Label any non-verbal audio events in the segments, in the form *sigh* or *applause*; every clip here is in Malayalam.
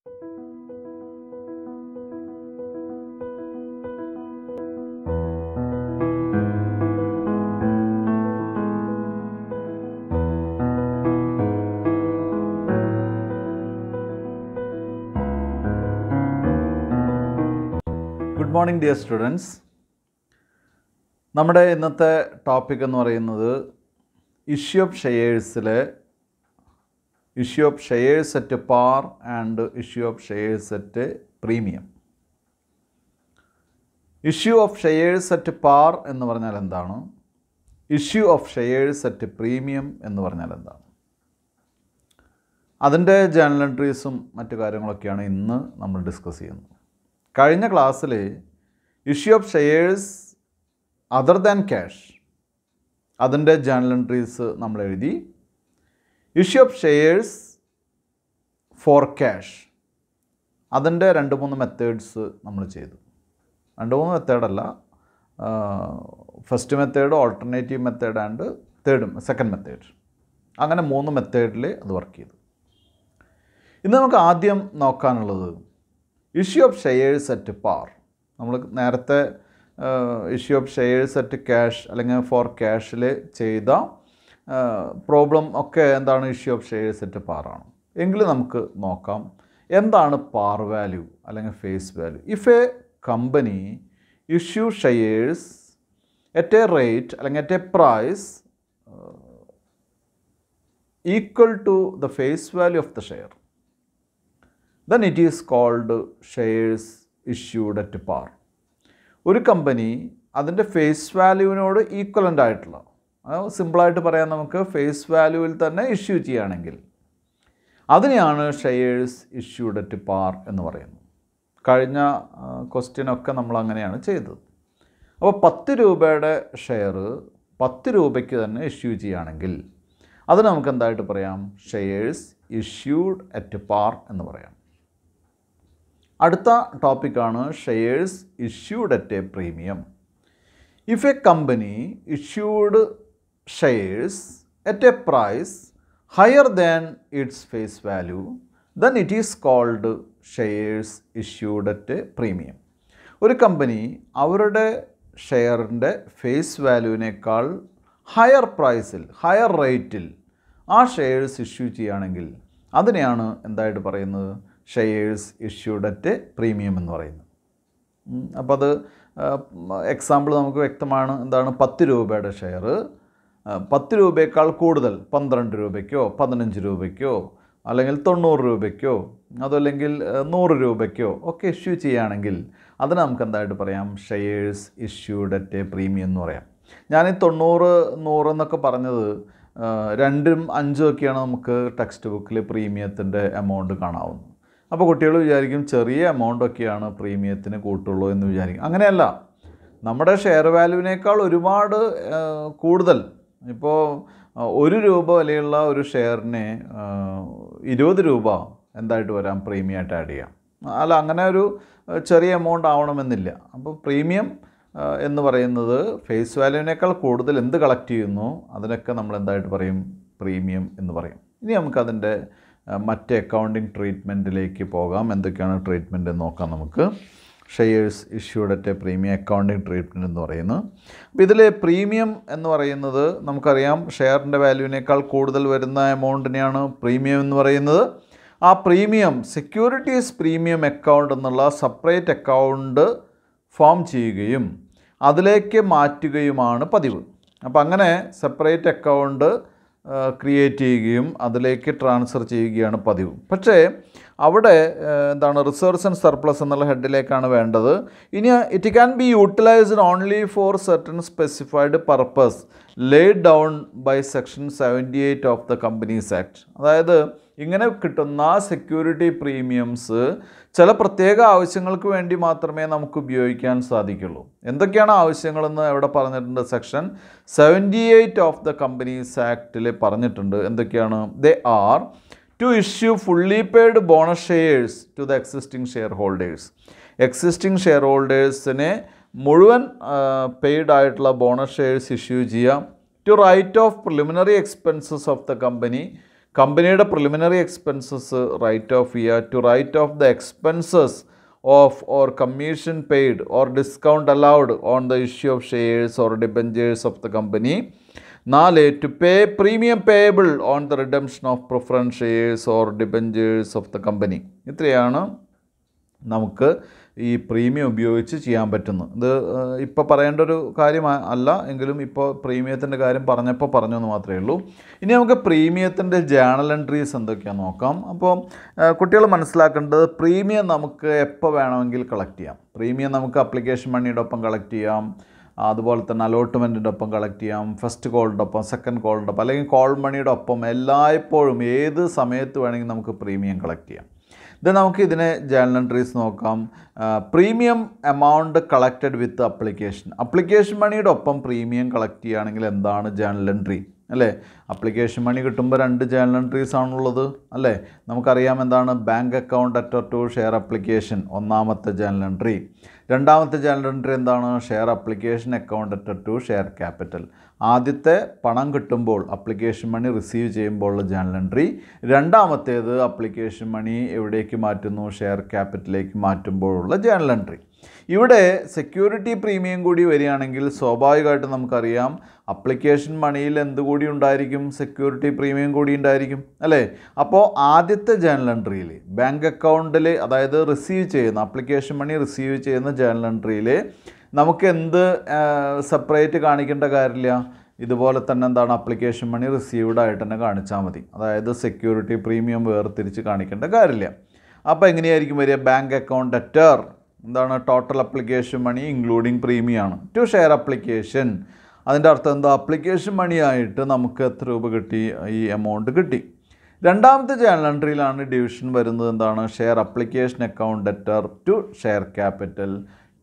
ഗുഡ് മോർണിംഗ് ഡിയർ സ്റ്റുഡൻസ് നമ്മുടെ ഇന്നത്തെ ടോപ്പിക് എന്ന് പറയുന്നത് ഇഷ്യൂ ഓഫ് ഷെയേഴ്സിലെ issue of shares at par and issue of shares at premium issue of shares at par എന്ന് പറഞ്ഞാൽ എന്താണ് issue of shares at premium എന്ന് പറഞ്ഞാൽ എന്താണ് അതിൻ്റെ ജേണൽ എൻട്രീസും മറ്റു കാര്യങ്ങളൊക്കെയാണ് ഇന്ന് നമ്മൾ ഡിസ്കസ് ചെയ്യുന്നത് കഴിഞ്ഞ ക്ലാസ്സിൽ issue of shares other than cash അതിൻ്റെ ജേണൽ എൻട്രീസ് നമ്മൾ എഴുതി issue of shares for cash അതിൻ്റെ രണ്ട് മൂന്ന് മെത്തേഡ്സ് നമ്മൾ ചെയ്തു രണ്ട് മൂന്ന് മെത്തേഡല്ല first method alternative method and third second method അങ്ങനെ മൂന്ന് മെത്തേഡിൽ അത് വർക്ക് ചെയ്തു ഇന്ന് നമുക്ക് ആദ്യം നോക്കാനുള്ളത് issue of shares at par നമ്മൾ നേരത്തെ issue of shares at cash അല്ലെങ്കിൽ ഫോർ ക്യാഷിൽ ചെയ്ത പ്രോബ്ലം ഒക്കെ എന്താണ് ഇഷ്യൂ ഓഫ് ഷെയർ സെറ്റ് പാറാണ് എങ്കിൽ നമുക്ക് നോക്കാം എന്താണ് പാർ വാല്യൂ അല്ലെങ്കിൽ face value if a company issue shares at a rate അല്ലെങ്കിൽ at a price equal to the face value of the share then it is called shares issued at par ഒരു കമ്പനി അതിൻ്റെ ഫേസ് വാല്യൂവിനോട് ഈക്വലൻ്റ് ആയിട്ടുള്ള സിമ്പിളായിട്ട് പറയാം നമുക്ക് ഫേസ് വാല്യൂവിൽ തന്നെ ഇഷ്യൂ ചെയ്യുകയാണെങ്കിൽ അതിനെയാണ് ഷെയേഴ്സ് ഇഷ്യൂഡ് അറ്റ് പാർ എന്ന് പറയുന്നത് കഴിഞ്ഞ ക്വസ്റ്റ്യനൊക്കെ നമ്മൾ അങ്ങനെയാണ് ചെയ്തത് അപ്പോൾ പത്ത് രൂപയുടെ ഷെയർ പത്ത് രൂപയ്ക്ക് തന്നെ ഇഷ്യൂ ചെയ്യുകയാണെങ്കിൽ അത് നമുക്ക് എന്തായിട്ട് പറയാം ഷെയേഴ്സ് ഇഷ്യൂഡ് അറ്റ് പാർ എന്ന് പറയാം അടുത്ത ടോപ്പിക്കാണ് shares issued at a premium if a company issued shares at a price higher than its face value, then it is called shares issued at a premium. ഒരു കമ്പനി അവരുടെ ഷെയറിൻ്റെ ഫേസ് വാല്യൂവിനേക്കാൾ ഹയർ പ്രൈസിൽ ഹയർ റേറ്റിൽ ആ ഷെയർസ് ഇഷ്യൂ ചെയ്യുകയാണെങ്കിൽ അതിനെയാണ് എന്തായിട്ട് പറയുന്നത് ഷെയർസ് ഇഷ്യൂഡ് അറ്റ് പ്രീമിയം എന്ന് പറയുന്നത് അപ്പോൾ അത് എക്സാമ്പിൾ നമുക്ക് വ്യക്തമാണ് എന്താണ് പത്ത് രൂപയുടെ ഷെയർ പത്ത് രൂപയേക്കാൾ കൂടുതൽ പന്ത്രണ്ട് രൂപയ്ക്കോ പതിനഞ്ച് രൂപയ്ക്കോ അല്ലെങ്കിൽ തൊണ്ണൂറ് രൂപയ്ക്കോ അതല്ലെങ്കിൽ നൂറ് രൂപയ്ക്കോ ഒക്കെ ഇഷ്യൂ ചെയ്യുകയാണെങ്കിൽ അത് നമുക്ക് എന്തായിട്ട് പറയാം shares issued at a premium എന്ന് പറയാം ഞാൻ ഈ തൊണ്ണൂറ് നൂറ് എന്നൊക്കെ പറഞ്ഞത് രണ്ടും അഞ്ചും ഒക്കെയാണ് നമുക്ക് ടെക്സ്റ്റ് ബുക്കിൽ പ്രീമിയത്തിൻ്റെ എമൗണ്ട് കാണാവുന്നത് അപ്പോൾ കുട്ടികൾ വിചാരിക്കും ചെറിയ എമൗണ്ടൊക്കെയാണ് പ്രീമിയത്തിന് കൂട്ടുള്ളൂ എന്ന് വിചാരിക്കും അങ്ങനെയല്ല നമ്മുടെ ഷെയർ വാല്യൂവിനേക്കാൾ ഒരുപാട് കൂടുതൽ ഇപ്പോൾ ഒരു രൂപ വിലയുള്ള ഒരു ഷെയറിന് ഇരുപത് രൂപ എന്തായിട്ട് വരാം പ്രീമിയമായിട്ട് ആഡ് ചെയ്യാം അല്ല അങ്ങനെ ഒരു ചെറിയ എമൗണ്ട് ആവണമെന്നില്ല അപ്പോൾ പ്രീമിയം എന്ന് പറയുന്നത് ഫേസ് വാല്യൂവിനേക്കാൾ കൂടുതൽ എന്ത് കളക്ട് ചെയ്യുന്നു അതിനൊക്കെ നമ്മൾ എന്തായിട്ട് പറയും പ്രീമിയം എന്ന് പറയും ഇനി നമുക്കതിൻ്റെ മറ്റ് അക്കൗണ്ടിങ് ട്രീറ്റ്മെൻറ്റിലേക്ക് പോകാം എന്തൊക്കെയാണ് ട്രീറ്റ്മെൻറ്റ് നോക്കാം നമുക്ക് shares issued at a premium accounting treatment എന്ന് പറയുന്നു അപ്പോൾ ഇതിലെ പ്രീമിയം എന്ന് പറയുന്നത് നമുക്കറിയാം ഷെയറിൻ്റെ വാല്യൂവിനേക്കാൾ കൂടുതൽ വരുന്ന എമൗണ്ടിനെയാണ് പ്രീമിയം എന്ന് പറയുന്നത് ആ പ്രീമിയം സെക്യൂരിറ്റീസ് പ്രീമിയം അക്കൗണ്ട് എന്നുള്ള സെപ്പറേറ്റ് അക്കൗണ്ട് ഫോം ചെയ്യുകയും അതിലേക്ക് മാറ്റുകയുമാണ് പതിവ് അപ്പോൾ അങ്ങനെ സെപ്പറേറ്റ് അക്കൗണ്ട് ക്രിയേറ്റ് ചെയ്യുകയും അതിലേക്ക് ട്രാൻസ്ഫർ ചെയ്യുകയാണ് പതിവ് പക്ഷേ അവിടെ എന്താണ് റിസർച്ച് ആൻഡ് സർപ്ലസ് എന്നുള്ള ഹെഡിലേക്കാണ് വേണ്ടത് ഇനി it can be utilized only for certain specified purpose laid down by section seventy eight of the companies act അതായത് ഇങ്ങനെ കിട്ടുന്ന സെക്യൂരിറ്റി പ്രീമിയംസ് ചില പ്രത്യേക ആവശ്യങ്ങൾക്ക് വേണ്ടി മാത്രമേ നമുക്ക് ഉപയോഗിക്കാൻ സാധിക്കുള്ളൂ എന്തൊക്കെയാണ് ആവശ്യങ്ങളെന്ന് എവിടെ പറഞ്ഞിട്ടുണ്ട് section seventy eight of the companies ആക്ടിൽ പറഞ്ഞിട്ടുണ്ട് എന്തൊക്കെയാണ് they are to issue fully paid bonus shares to the existing share holders existing share ഹോൾഡേഴ്സിനെ മുഴുവൻ പെയ്ഡ് ആയിട്ടുള്ള ബോണസ് ഷെയർസ് ഇഷ്യൂ ചെയ്യാം to write off preliminary expenses of the company കമ്പനിയുടെ പ്രിലിമിനറി എക്സ്പെൻസസ് റൈറ്റ് ഓഫ് ചെയ്യുക to write off the expenses of or commission paid or discount allowed on the issue of shares or debentures of the company നാല് to pay premium payable on the redemption of preference shares or debentures of the company ഇത്രയാണ് നമുക്ക് ഈ പ്രീമിയം ഉപയോഗിച്ച് ചെയ്യാൻ പറ്റുന്നു ഇത് ഇപ്പോൾ പറയേണ്ട ഒരു കാര്യം അല്ല എങ്കിലും ഇപ്പോൾ പ്രീമിയത്തിൻ്റെ കാര്യം പറഞ്ഞപ്പോൾ പറഞ്ഞു എന്ന് മാത്രമേ ഉള്ളൂ ഇനി നമുക്ക് പ്രീമിയത്തിൻ്റെ ജേണൽ എൻട്രീസ് എന്തൊക്കെയാണെന്ന് നോക്കാം അപ്പോൾ കുട്ടികൾ മനസ്സിലാക്കേണ്ടത് പ്രീമിയം നമുക്ക് എപ്പോൾ വേണമെങ്കിൽ കളക്ട് ചെയ്യാം പ്രീമിയം നമുക്ക് അപ്ലിക്കേഷൻ മണിയുടെ ഒപ്പം കളക്ട് ചെയ്യാം അതുപോലെ തന്നെ അലോട്ട്മെൻറ്റിൻ്റെ ഒപ്പം കളക്ട് ചെയ്യാം ഫസ്റ്റ് കോളിൻ്റെ ഒപ്പം സെക്കൻഡ് കോളിൻ്റെ ഒപ്പം അല്ലെങ്കിൽ കോൾ മണിയുടെ ഒപ്പം എല്ലായ്പ്പോഴും ഏത് സമയത്ത് വേണമെങ്കിൽ നമുക്ക് പ്രീമിയം കളക്ട് ചെയ്യാം ഇത് നമുക്ക് ഇതിനെ ജേണൽ എൻട്രീസ് നോക്കാം premium amount collected with application application മണിയുടെ ഒപ്പം പ്രീമിയം കളക്ട് ചെയ്യുകയാണെങ്കിൽ എന്താണ് ജേണൽ എൻട്രി അല്ലേ അപ്ലിക്കേഷൻ മണി കിട്ടുമ്പോൾ രണ്ട് ജേണൽ എൻട്രീസ് ആണുള്ളത് അല്ലേ നമുക്കറിയാം എന്താണ് ബാങ്ക് അക്കൗണ്ട് അറ്റോ ടു ഷെയർ അപ്ലിക്കേഷൻ ഒന്നാമത്തെ ജേണൽ എൻട്രി രണ്ടാമത്തെ ചാനൽ എൻട്രി എന്താണ് ഷെയർ അപ്ലിക്കേഷൻ അക്കൗണ്ട് അറ്റഡ് ടു ഷെയർ ക്യാപിറ്റൽ ആദ്യത്തെ പണം കിട്ടുമ്പോൾ അപ്ലിക്കേഷൻ മണി റിസീവ് ചെയ്യുമ്പോൾ ഉള്ള ജേണൽ എൻട്രി രണ്ടാമത്തേത് അപ്ലിക്കേഷൻ മണി എവിടേക്ക് മാറ്റുന്നു ഷെയർ ക്യാപിറ്റലിലേക്ക് മാറ്റുമ്പോഴുള്ള ജേണൽ എൻട്രി ഇവിടെ സെക്യൂരിറ്റി പ്രീമിയം കൂടി വരികയാണെങ്കിൽ സ്വാഭാവികമായിട്ടും നമുക്കറിയാം അപ്ലിക്കേഷൻ മണിയിൽ എന്തുകൂടി ഉണ്ടായിരിക്കും സെക്യൂരിറ്റി പ്രീമിയം കൂടി ഉണ്ടായിരിക്കും അല്ലേ അപ്പോൾ ആദ്യത്തെ ജേണൽ എൻട്രിയിൽ ബാങ്ക് അക്കൗണ്ടിൽ അതായത് റിസീവ് ചെയ്യുന്ന അപ്ലിക്കേഷൻ മണി റിസീവ് ചെയ്യുന്ന ജേണൽ എൻട്രിയിൽ നമുക്ക് എന്ത് സെപ്പറേറ്റ് കാണിക്കേണ്ട കാര്യമില്ല ഇതുപോലെ തന്നെ എന്താണ് അപ്ലിക്കേഷൻ മണി റിസീവ്ഡ് ആയിട്ട് തന്നെ കാണിച്ചാൽ മതി അതായത് സെക്യൂരിറ്റി പ്രീമിയം വേർതിരിച്ച് കാണിക്കേണ്ട കാര്യമില്ല അപ്പോൾ എങ്ങനെയായിരിക്കും വരിക ബാങ്ക് അക്കൗണ്ട് അറ്റർ എന്താണ് total application money including premium ആണ് ടു ഷെയർ അപ്ലിക്കേഷൻ അതിൻ്റെ അർത്ഥം എന്താ അപ്ലിക്കേഷൻ മണിയായിട്ട് നമുക്ക് എത്ര രൂപ കിട്ടി ഈ എമൗണ്ട് കിട്ടി രണ്ടാമത്തെ ചാനൽ എൻട്രിയിലാണ് ഡിവിഷൻ വരുന്നത് എന്താണ് share application account debtor to share capital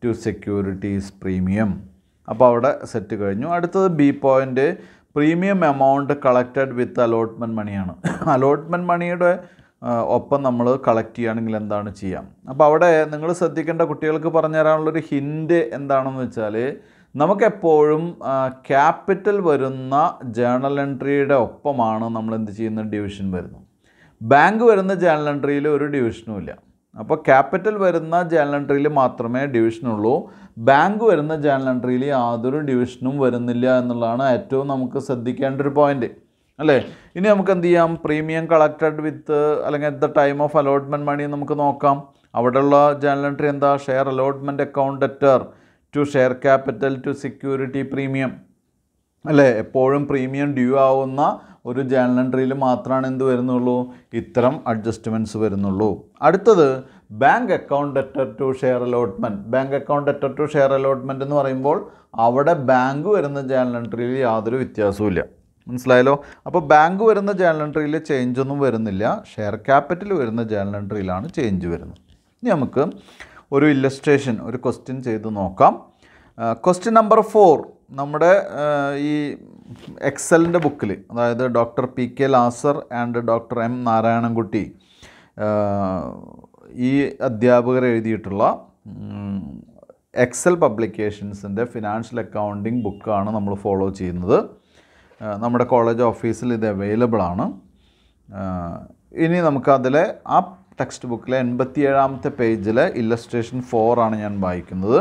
to securities premium അപ്പോൾ അവിടെ സെറ്റ് കഴിഞ്ഞു അടുത്തത് B point premium amount collected with allotment മണിയാണ് അലോട്ട്മെൻറ്റ് മണിയുടെ ഒപ്പം നമ്മൾ കളക്ട് ചെയ്യുകയാണെങ്കിൽ എന്താണ് ചെയ്യാം അപ്പോൾ അവിടെ നിങ്ങൾ ശ്രദ്ധിക്കേണ്ട കുട്ടികൾക്ക് പറഞ്ഞു തരാനുള്ളൊരു ഹിൻറ്റ് എന്താണെന്ന് വെച്ചാൽ നമുക്കെപ്പോഴും ക്യാപിറ്റൽ വരുന്ന ജേണൽ എൻട്രിയുടെ ഒപ്പമാണ് നമ്മൾ എന്ത് ചെയ്യുന്ന ഡിവിഷൻ വരുന്നത് ബാങ്ക് വരുന്ന ജേണൽ എൻട്രിയിൽ ഒരു ഡിവിഷനും ഇല്ല അപ്പോൾ ക്യാപിറ്റൽ വരുന്ന ജേണൽ എൻട്രിയിൽ മാത്രമേ ഡിവിഷനുള്ളൂ ബാങ്ക് വരുന്ന ജേണൽ എൻട്രിയിൽ യാതൊരു ഡിവിഷനും വരുന്നില്ല എന്നുള്ളതാണ് ഏറ്റവും നമുക്ക് ശ്രദ്ധിക്കേണ്ട ഒരു പോയിൻറ്റ് അല്ലേ ഇനി നമുക്ക് എന്ത് ചെയ്യാം പ്രീമിയം കളക്റ്റഡ് വിത്ത് അല്ലെങ്കിൽ at the time of allotment money നമുക്ക് നോക്കാം അവിടെയുള്ള ജേണൽ എൻട്രി എന്താ share allotment account debtor to share capital to security premium അല്ലേ എപ്പോഴും പ്രീമിയം ഡ്യൂ ആവുന്ന ഒരു ജേണൽ എൻട്രിയിൽ മാത്രമാണ് എന്ത് വരുന്നുള്ളൂ ഇത്തരം അഡ്ജസ്റ്റ്മെൻറ്റ്സ് വരുന്നുള്ളൂ അടുത്തത് bank account debtor to share allotment bank account debtor to share allotment എന്ന് പറയുമ്പോൾ അവിടെ ബാങ്ക് വരുന്ന ജേണൽ എൻട്രിയിൽ യാതൊരു വ്യത്യാസവും മനസ്സിലായല്ലോ അപ്പോൾ ബാങ്ക് വരുന്ന ജേണൽ എൻട്രിയിൽ ചേഞ്ച് ഒന്നും വരുന്നില്ല ഷെയർ ക്യാപിറ്റൽ വരുന്ന ജേണൽ എൻട്രിയിലാണ് ചേഞ്ച് വരുന്നത് ഇനി നമുക്ക് ഒരു ഇല്ലസ്ട്രേഷൻ ഒരു ക്വസ്റ്റ്യൻ ചെയ്ത് നോക്കാം ക്വസ്റ്റ്യൻ നമ്പർ ഫോർ നമ്മുടെ ഈ എക്സലിൻ്റെ ബുക്കിൽ അതായത് doctor P K Lazar and doctor M Narayanankutty ഈ അധ്യാപകർ എഴുതിയിട്ടുള്ള എക്സൽ പബ്ലിക്കേഷൻസിൻ്റെ ഫിനാൻഷ്യൽ അക്കൗണ്ടിങ് ബുക്കാണ് നമ്മൾ ഫോളോ ചെയ്യുന്നത് നമ്മുടെ കോളേജ് ഓഫീസിൽ ഇത് അവൈലബിൾ ആണ് ഇനി നമുക്കതിലെ ആ ടെക്സ്റ്റ് ബുക്കിലെ എൺപത്തിയേഴാമത്തെ പേജിലെ ഇല്ലസ്ട്രേഷൻ ഫോർ ആണ് ഞാൻ വായിക്കുന്നത്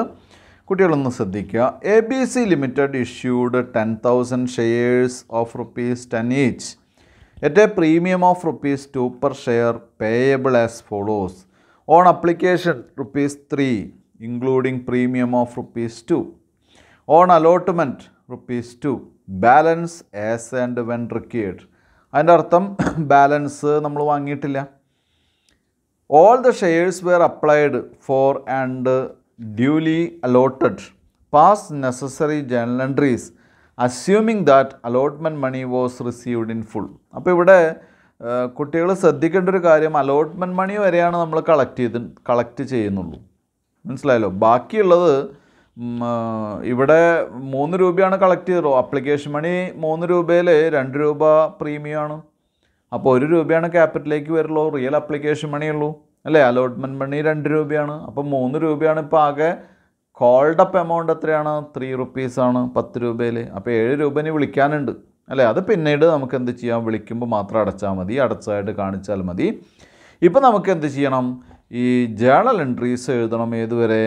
കുട്ടികളൊന്ന് ശ്രദ്ധിക്കുക A B C limited issued ten thousand shares of rupees ten each at a premium of rupees two per share payable as follows on application rupees three including premium of rupees two on allotment rupees two balance as and when required അതിൻ്റെ അർത്ഥം *clears throat* ബാലൻസ് നമ്മൾ വാങ്ങിയിട്ടില്ല all the shares were applied for and duly allotted pass necessary journal entries assuming that allotment money was received in full അപ്പോൾ ഇവിടെ കുട്ടികൾ ശ്രദ്ധിക്കേണ്ട ഒരു കാര്യം അലോട്ട്മെൻറ്റ് മണി വരെയാണ് നമ്മൾ കളക്ട് ചെയ്ത് കളക്ട് ചെയ്യുന്നുള്ളൂ മനസ്സിലായല്ലോ ബാക്കിയുള്ളത് ഇവിടെ മൂന്ന് രൂപയാണ് കളക്ട് ചെയ്തത് അപ്ലിക്കേഷൻ മണി മൂന്ന് രൂപയിൽ രണ്ട് രൂപ പ്രീമിയമാണ് അപ്പോൾ ഒരു രൂപയാണ് ക്യാപിറ്റലിലേക്ക് വരുള്ളൂ റിയൽ അപ്ലിക്കേഷൻ മണിയുള്ളൂ അല്ലേ അലോട്ട്മെൻറ്റ് മണി രണ്ട് രൂപയാണ് അപ്പോൾ മൂന്ന് രൂപയാണ് ഇപ്പോൾ ആകെ കോൾഡ് അപ്പ് എമൗണ്ട് എത്രയാണ് ത്രീ റുപ്പീസാണ് പത്ത് രൂപയിൽ അപ്പോൾ ഏഴ് ഇനി വിളിക്കാനുണ്ട് അല്ലേ അത് പിന്നീട് നമുക്ക് എന്ത് ചെയ്യാം വിളിക്കുമ്പോൾ മാത്രം അടച്ചാൽ മതി അടച്ചതായിട്ട് കാണിച്ചാൽ മതി ഇപ്പോൾ നമുക്ക് എന്ത് ചെയ്യണം ഈ ജേണൽ എൻട്രീസ് എഴുതണം ഏതുവരെ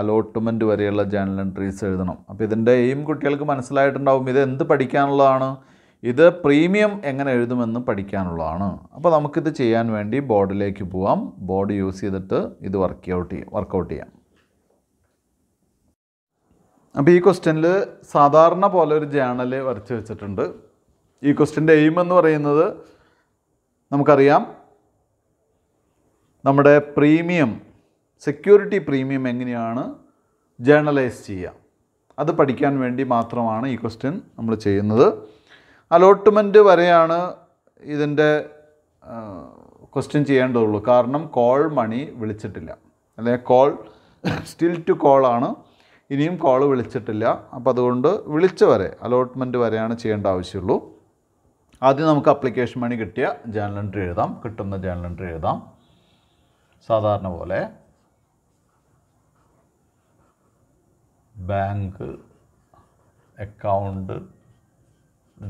അലോട്ട്മെൻറ്റ് വരെയുള്ള ജേണൽ എൻട്രീസ് എഴുതണം അപ്പോൾ ഇതിൻ്റെ എയിം കുട്ടികൾക്ക് മനസ്സിലായിട്ടുണ്ടാവും ഇത് എന്ത് പഠിക്കാനുള്ളതാണ് ഇത് പ്രീമിയം എങ്ങനെ എഴുതുമെന്ന് പഠിക്കാനുള്ളതാണ് അപ്പോൾ നമുക്കിത് ചെയ്യാൻ വേണ്ടി ബോർഡിലേക്ക് പോവാം ബോർഡ് യൂസ് ചെയ്തിട്ട് ഇത് വർക്ക് ഔട്ട് ചെയ്യാം വർക്കൗട്ട് ചെയ്യാം അപ്പോൾ ഈ ക്വസ്റ്റ്യനിൽ സാധാരണ പോലെ ഒരു ജേണൽ വരച്ച് വെച്ചിട്ടുണ്ട് ഈ ക്വസ്റ്റ്യൻ്റെ എയിം എന്ന് പറയുന്നത് നമുക്കറിയാം നമ്മുടെ പ്രീമിയം സെക്യൂരിറ്റി പ്രീമിയം എങ്ങനെയാണ് ജേണലൈസ് ചെയ്യുക അത് പഠിക്കാൻ വേണ്ടി മാത്രമാണ് ഈ ക്വസ്റ്റ്യൻ നമ്മൾ ചെയ്യുന്നത് അലോട്ട്മെൻറ്റ് വരെയാണ് ഇതിൻ്റെ ക്വസ്റ്റ്യൻ ചെയ്യേണ്ടതുള്ളൂ കാരണം കോൾ മണി വിളിച്ചിട്ടില്ല അല്ലെങ്കിൽ കോൾ സ്റ്റിൽ ടു കോൾ ആണ് ഇനിയും കോൾ വിളിച്ചിട്ടില്ല അപ്പോൾ അതുകൊണ്ട് വിളിച്ച വരെ അലോട്ട്മെൻറ്റ് വരെയാണ് ചെയ്യേണ്ട ആവശ്യമുള്ളൂ ആദ്യം നമുക്ക് അപ്ലിക്കേഷൻ മണി കിട്ടിയ ജേണൽ എൻട്രി എഴുതാം കിട്ടുന്ന ജേണൽ എൻട്രി എഴുതാം സാധാരണ പോലെ ബാങ്ക് അക്കൗണ്ട്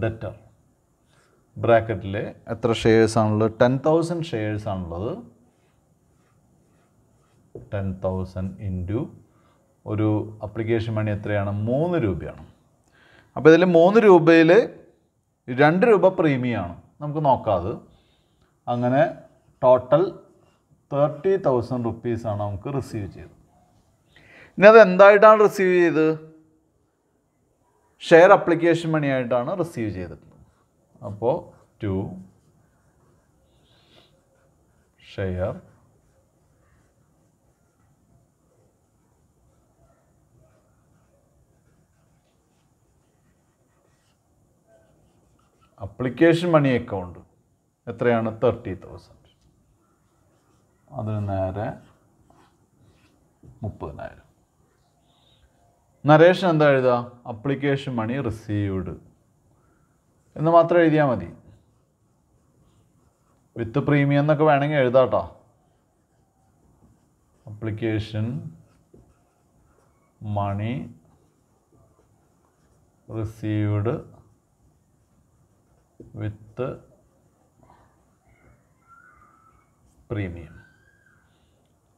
ഡെറ്റർ ബ്രാക്കറ്റിലെ എത്ര ആണുള്ളത് ടെൻ തൗസൻഡ് ആണുള്ളത് ടെൻ തൗസൻഡ് ഇൻറ്റു ഒരു അപ്ലിക്കേഷൻ മണി എത്രയാണ് മൂന്ന് രൂപയാണ് അപ്പോൾ ഇതിൽ മൂന്ന് രൂപയിൽ രണ്ട് രൂപ ആണ് നമുക്ക് നോക്കാതെ അങ്ങനെ ടോട്ടൽ തേർട്ടി തൗസൻഡ് റുപ്പീസാണ് നമുക്ക് റിസീവ് ചെയ്തത് ഇനി അത് എന്തായിട്ടാണ് റിസീവ് ചെയ്തത് ഷെയർ അപ്ലിക്കേഷൻ മണിയായിട്ടാണ് റിസീവ് ചെയ്തിട്ടുള്ളത് അപ്പോൾ to share application money account എത്രയാണ് തേർട്ടി തൗസൻഡ് അതിന് നേരെ മുപ്പതിനായിരം നരേഷൻ എന്താ എഴുതുക അപ്ലിക്കേഷൻ മണി റിസീവ്ഡ് എന്ന് മാത്രം എഴുതിയാൽ മതി വിത്ത് പ്രീമിയം എന്നൊക്കെ വേണമെങ്കിൽ എഴുതാട്ടോ application money received with premium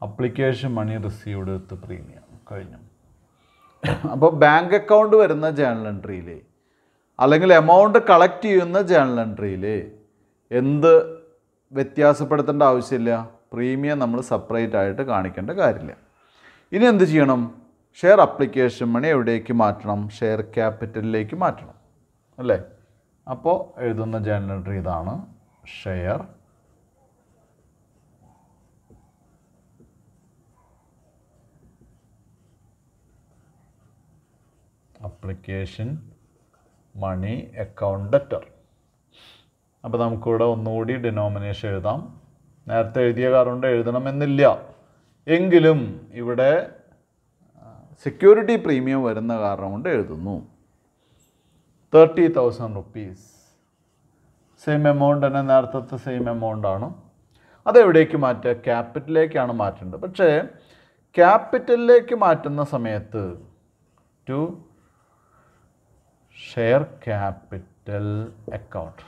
application money received with premium കഴിഞ്ഞു അപ്പോൾ ബാങ്ക് അക്കൗണ്ട് വരുന്ന ജേണൽ എൻട്രിയിൽ അല്ലെങ്കിൽ എമൗണ്ട് കളക്ട് ചെയ്യുന്ന ജേണൽ എൻട്രിയിൽ എന്ത് വ്യത്യാസപ്പെടുത്തേണ്ട ആവശ്യമില്ല പ്രീമിയം നമ്മൾ സെപ്പറേറ്റ് ആയിട്ട് കാണിക്കേണ്ട കാര്യമില്ല ഇനി എന്ത് ചെയ്യണം ഷെയർ അപ്ലിക്കേഷൻ മണി എവിടേക്ക് മാറ്റണം ഷെയർ ക്യാപിറ്റലിലേക്ക് മാറ്റണം അല്ലേ അപ്പോൾ എഴുതുന്ന ജേണൽ എൻട്രി ഇതാണ് share application money account debtor അപ്പോൾ നമുക്കിവിടെ ഒന്നുകൂടി ഡിനോമിനേഷൻ എഴുതാം നേരത്തെ എഴുതിയ കാറുണ്ട് എഴുതണമെന്നില്ല എങ്കിലും ഇവിടെ സെക്യൂരിറ്റി പ്രീമിയം വരുന്ന കാരണം കൊണ്ട് എഴുതുന്നു thirty thousand rupees same amount തന്നെ നേരത്തെ സെയിം എമൗണ്ട് ആണ് അതെവിടേക്ക് മാറ്റുക ക്യാപിറ്റലിലേക്കാണ് മാറ്റേണ്ടത് പക്ഷേ ക്യാപിറ്റലിലേക്ക് മാറ്റുന്ന സമയത്ത് ടു ഷെയർ ക്യാപിറ്റൽ അക്കൗണ്ട്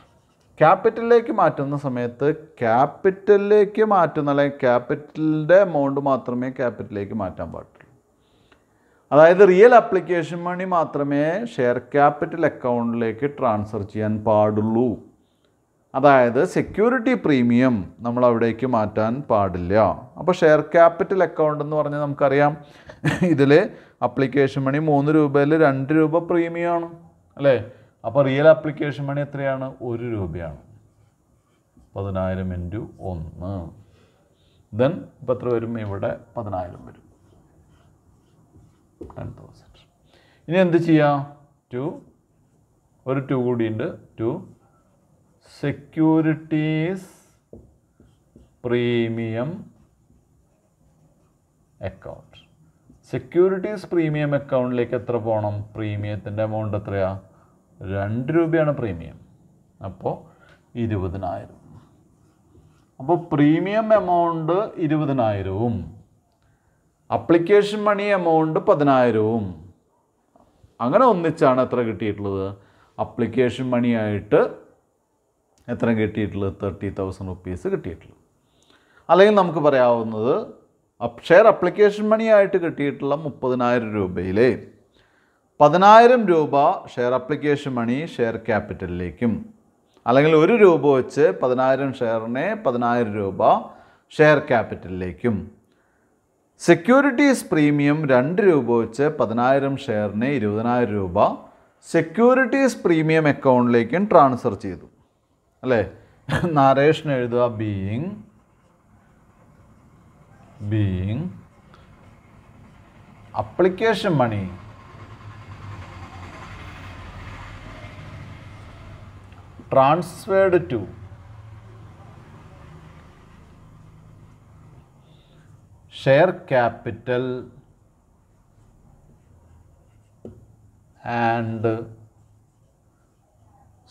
ക്യാപിറ്റലിലേക്ക് മാറ്റുന്ന സമയത്ത് ക്യാപിറ്റലിലേക്ക് മാറ്റുന്ന അല്ലെങ്കിൽ ക്യാപിറ്റലിൻ്റെ എമൗണ്ട് മാത്രമേ ക്യാപിറ്റലിലേക്ക് മാറ്റാൻ പാടുള്ളൂ അതായത് റിയൽ അപ്ലിക്കേഷൻ മണി മാത്രമേ ഷെയർ ക്യാപിറ്റൽ അക്കൗണ്ടിലേക്ക് ട്രാൻസ്ഫർ ചെയ്യാൻ പാടുള്ളൂ അതായത് സെക്യൂരിറ്റി പ്രീമിയം നമ്മൾ അവിടേക്ക് മാറ്റാൻ പാടില്ല അപ്പോൾ ഷെയർ ക്യാപിറ്റൽ അക്കൗണ്ട് എന്ന് പറഞ്ഞാൽ നമുക്കറിയാം ഇതിൽ അപ്ലിക്കേഷൻ മണി മൂന്ന് രൂപയിൽ രണ്ട് രൂപ പ്രീമിയമാണ് അല്ലേ അപ്പോൾ റിയൽ ആപ്ലിക്കേഷൻ മണി എത്രയാണ് ഒരു രൂപയാണ് പതിനായിരം ഇൻറ്റു ഒന്ന് ദെൻ ഇപ്പം എത്ര വരും ഇവിടെ പതിനായിരം വരും ടെൻ തൗസൻഡ് ഇനി എന്ത് ചെയ്യാം ടു ഒരു ടു കൂടിയുണ്ട് to securities premium account securities premium അക്കൗണ്ടിലേക്ക് എത്ര പോകണം പ്രീമിയത്തിൻ്റെ എമൗണ്ട് എത്രയാണ് രണ്ട് രൂപയാണ് പ്രീമിയം അപ്പോൾ ഇരുപതിനായിരം അപ്പോൾ പ്രീമിയം എമൗണ്ട് ഇരുപതിനായിരവും അപ്ലിക്കേഷൻ മണി എമൗണ്ട് പതിനായിരവും അങ്ങനെ ഒന്നിച്ചാണ് എത്ര കിട്ടിയിട്ടുള്ളത് അപ്ലിക്കേഷൻ മണിയായിട്ട് എത്ര കിട്ടിയിട്ടുള്ളത് തേർട്ടി തൗസൻഡ് റുപ്പീസ് കിട്ടിയിട്ടുള്ളത് അല്ലെങ്കിൽ നമുക്ക് പറയാവുന്നത് ഷെയർ അപ്ലിക്കേഷൻ മണിയായിട്ട് കിട്ടിയിട്ടുള്ള മുപ്പതിനായിരം രൂപയിലെ പതിനായിരം രൂപ ഷെയർ അപ്ലിക്കേഷൻ മണി ഷെയർ ക്യാപിറ്റലിലേക്കും അല്ലെങ്കിൽ ഒരു രൂപ വെച്ച് പതിനായിരം ഷെയറിനെ പതിനായിരം രൂപ ഷെയർ ക്യാപിറ്റലിലേക്കും സെക്യൂരിറ്റീസ് പ്രീമിയം രണ്ട് രൂപ വെച്ച് പതിനായിരം ഷെയറിനെ ഇരുപതിനായിരം രൂപ സെക്യൂരിറ്റീസ് പ്രീമിയം അക്കൗണ്ടിലേക്കും ട്രാൻസ്ഫർ ചെയ്തു അല്ലേ നാരേഷൻ എഴുതുക being being application money transferred to share capital and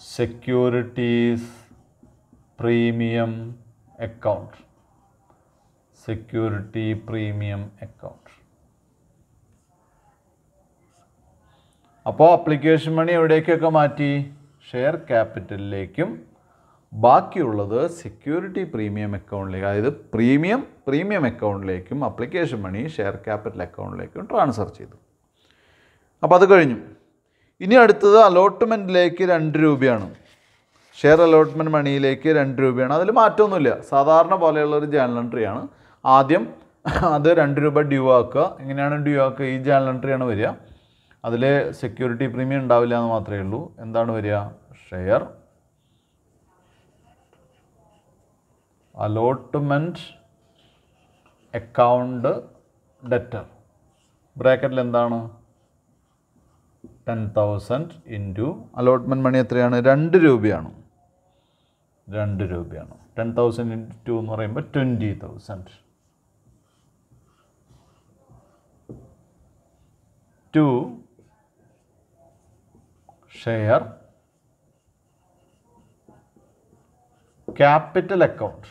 securities premium account security premium account അപ്പോൾ അപ്ലിക്കേഷൻ മണി എവിടേക്കൊക്കെ മാറ്റി ഷെയർ ക്യാപിറ്റലിലേക്കും ബാക്കിയുള്ളത് സെക്യൂരിറ്റി പ്രീമിയം അക്കൗണ്ടിലേക്ക് അതായത് പ്രീമിയം പ്രീമിയം അക്കൗണ്ടിലേക്കും അപ്ലിക്കേഷൻ മണി ഷെയർ ക്യാപിറ്റൽ അക്കൗണ്ടിലേക്കും ട്രാൻസ്ഫർ ചെയ്തു അപ്പോൾ അത് കഴിഞ്ഞു ഇനി അടുത്തത് അലോട്ട്മെൻറ്റിലേക്ക് രണ്ട് രൂപയാണ് ഷെയർ അലോട്ട്മെൻറ്റ് മണിയിലേക്ക് രണ്ട് രൂപയാണ് അതിൽ മാറ്റമൊന്നുമില്ല സാധാരണ പോലെയുള്ളൊരു ഒരു ജേണൽ എൻട്രിയാണ് ആദ്യം അത് രണ്ട് രൂപ ഡ്യൂ ആക്കുക എങ്ങനെയാണ് ഡ്യൂ ആക്കുക ഈ ജേണൽ എൻട്രിയാണ് വരിക അതിൽ സെക്യൂരിറ്റി പ്രീമിയം ഉണ്ടാവില്ല എന്ന് മാത്രമേ ഉള്ളൂ എന്താണ് വരിക ഷെയർ അലോട്ട്മെൻറ്റ് അക്കൗണ്ട് ഡെറ്റർ ബ്രാക്കറ്റിൽ എന്താണ് ten thousand into allotment money എത്രയാണ് രണ്ട് രൂപയാണ് രണ്ട് രൂപയാണ് ടെൻ തൗസൻഡ് ഇൻറ്റു ടു എന്ന് പറയുമ്പോൾ twenty thousand to share capital account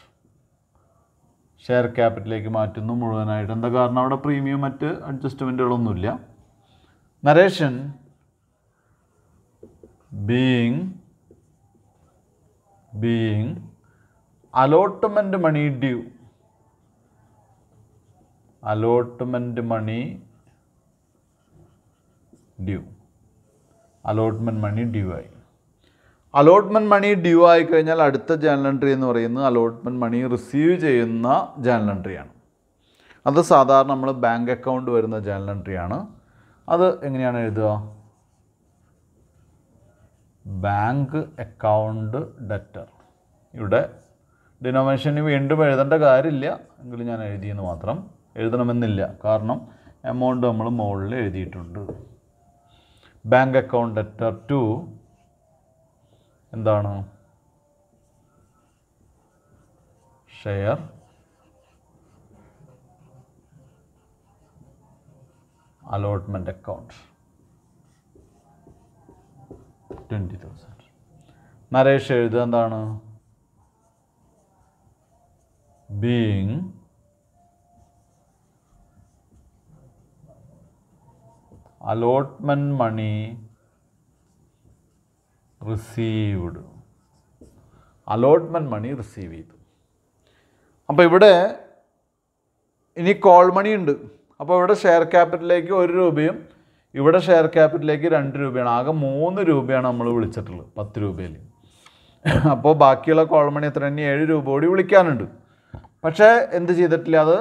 share ക്യാപിറ്റലിലേക്ക് മാറ്റുന്നു മുഴുവനായിട്ട് എന്താ കാരണം അവിടെ പ്രീമിയം മറ്റ് അഡ്ജസ്റ്റ്മെൻറ്റുകളൊന്നുമില്ല narration being being allotment money due allotment money due allotment money due ആയി അലോട്ട്മെൻറ്റ് മണി ഡ്യൂ ആയി കഴിഞ്ഞാൽ അടുത്ത ജേണൽ എൻട്രി എന്ന് പറയുന്നത് അലോട്ട്മെൻറ്റ് മണി റിസീവ് ചെയ്യുന്ന ജേണൽ എൻട്രിയാണ് അത് സാധാരണ നമ്മൾ ബാങ്ക് അക്കൗണ്ട് വരുന്ന ജേണൽ എൻട്രിയാണ് അത് എങ്ങനെയാണ് എഴുതുക ബാങ്ക് അക്കൗണ്ട് ഡെറ്റർ ഇവിടെ ഡിനോമിനേഷന് വീണ്ടും എഴുതേണ്ട കാര്യമില്ല എങ്കിൽ ഞാൻ എഴുതിയെന്ന് മാത്രം എഴുതണമെന്നില്ല കാരണം എമൗണ്ട് നമ്മൾ മുകളിൽ എഴുതിയിട്ടുണ്ട് ബാങ്ക് അക്കൗണ്ട് ലെറ്റർ ടു എന്താണ് share allotment account twenty thousand narration എഴുതുക എന്താണ് being allotment money received allotment money receive ചെയ്തു അപ്പോൾ ഇവിടെ ഇനി കോൾ മണി ഉണ്ട് അപ്പോൾ ഇവിടെ ഷെയർ ക്യാപിറ്റലിലേക്ക് ഒരു രൂപയും ഇവിടെ ഷെയർ ക്യാപിറ്റലിലേക്ക് രണ്ട് രൂപയാണ് ആകെ മൂന്ന് രൂപയാണ് നമ്മൾ വിളിച്ചിട്ടുള്ളത് പത്ത് രൂപയിൽ അപ്പോൾ ബാക്കിയുള്ള കോൾ മണി എത്ര തന്നെ ഏഴ് രൂപ കൂടി വിളിക്കാനുണ്ട് പക്ഷേ എന്ത് ചെയ്തിട്ടില്ല അത്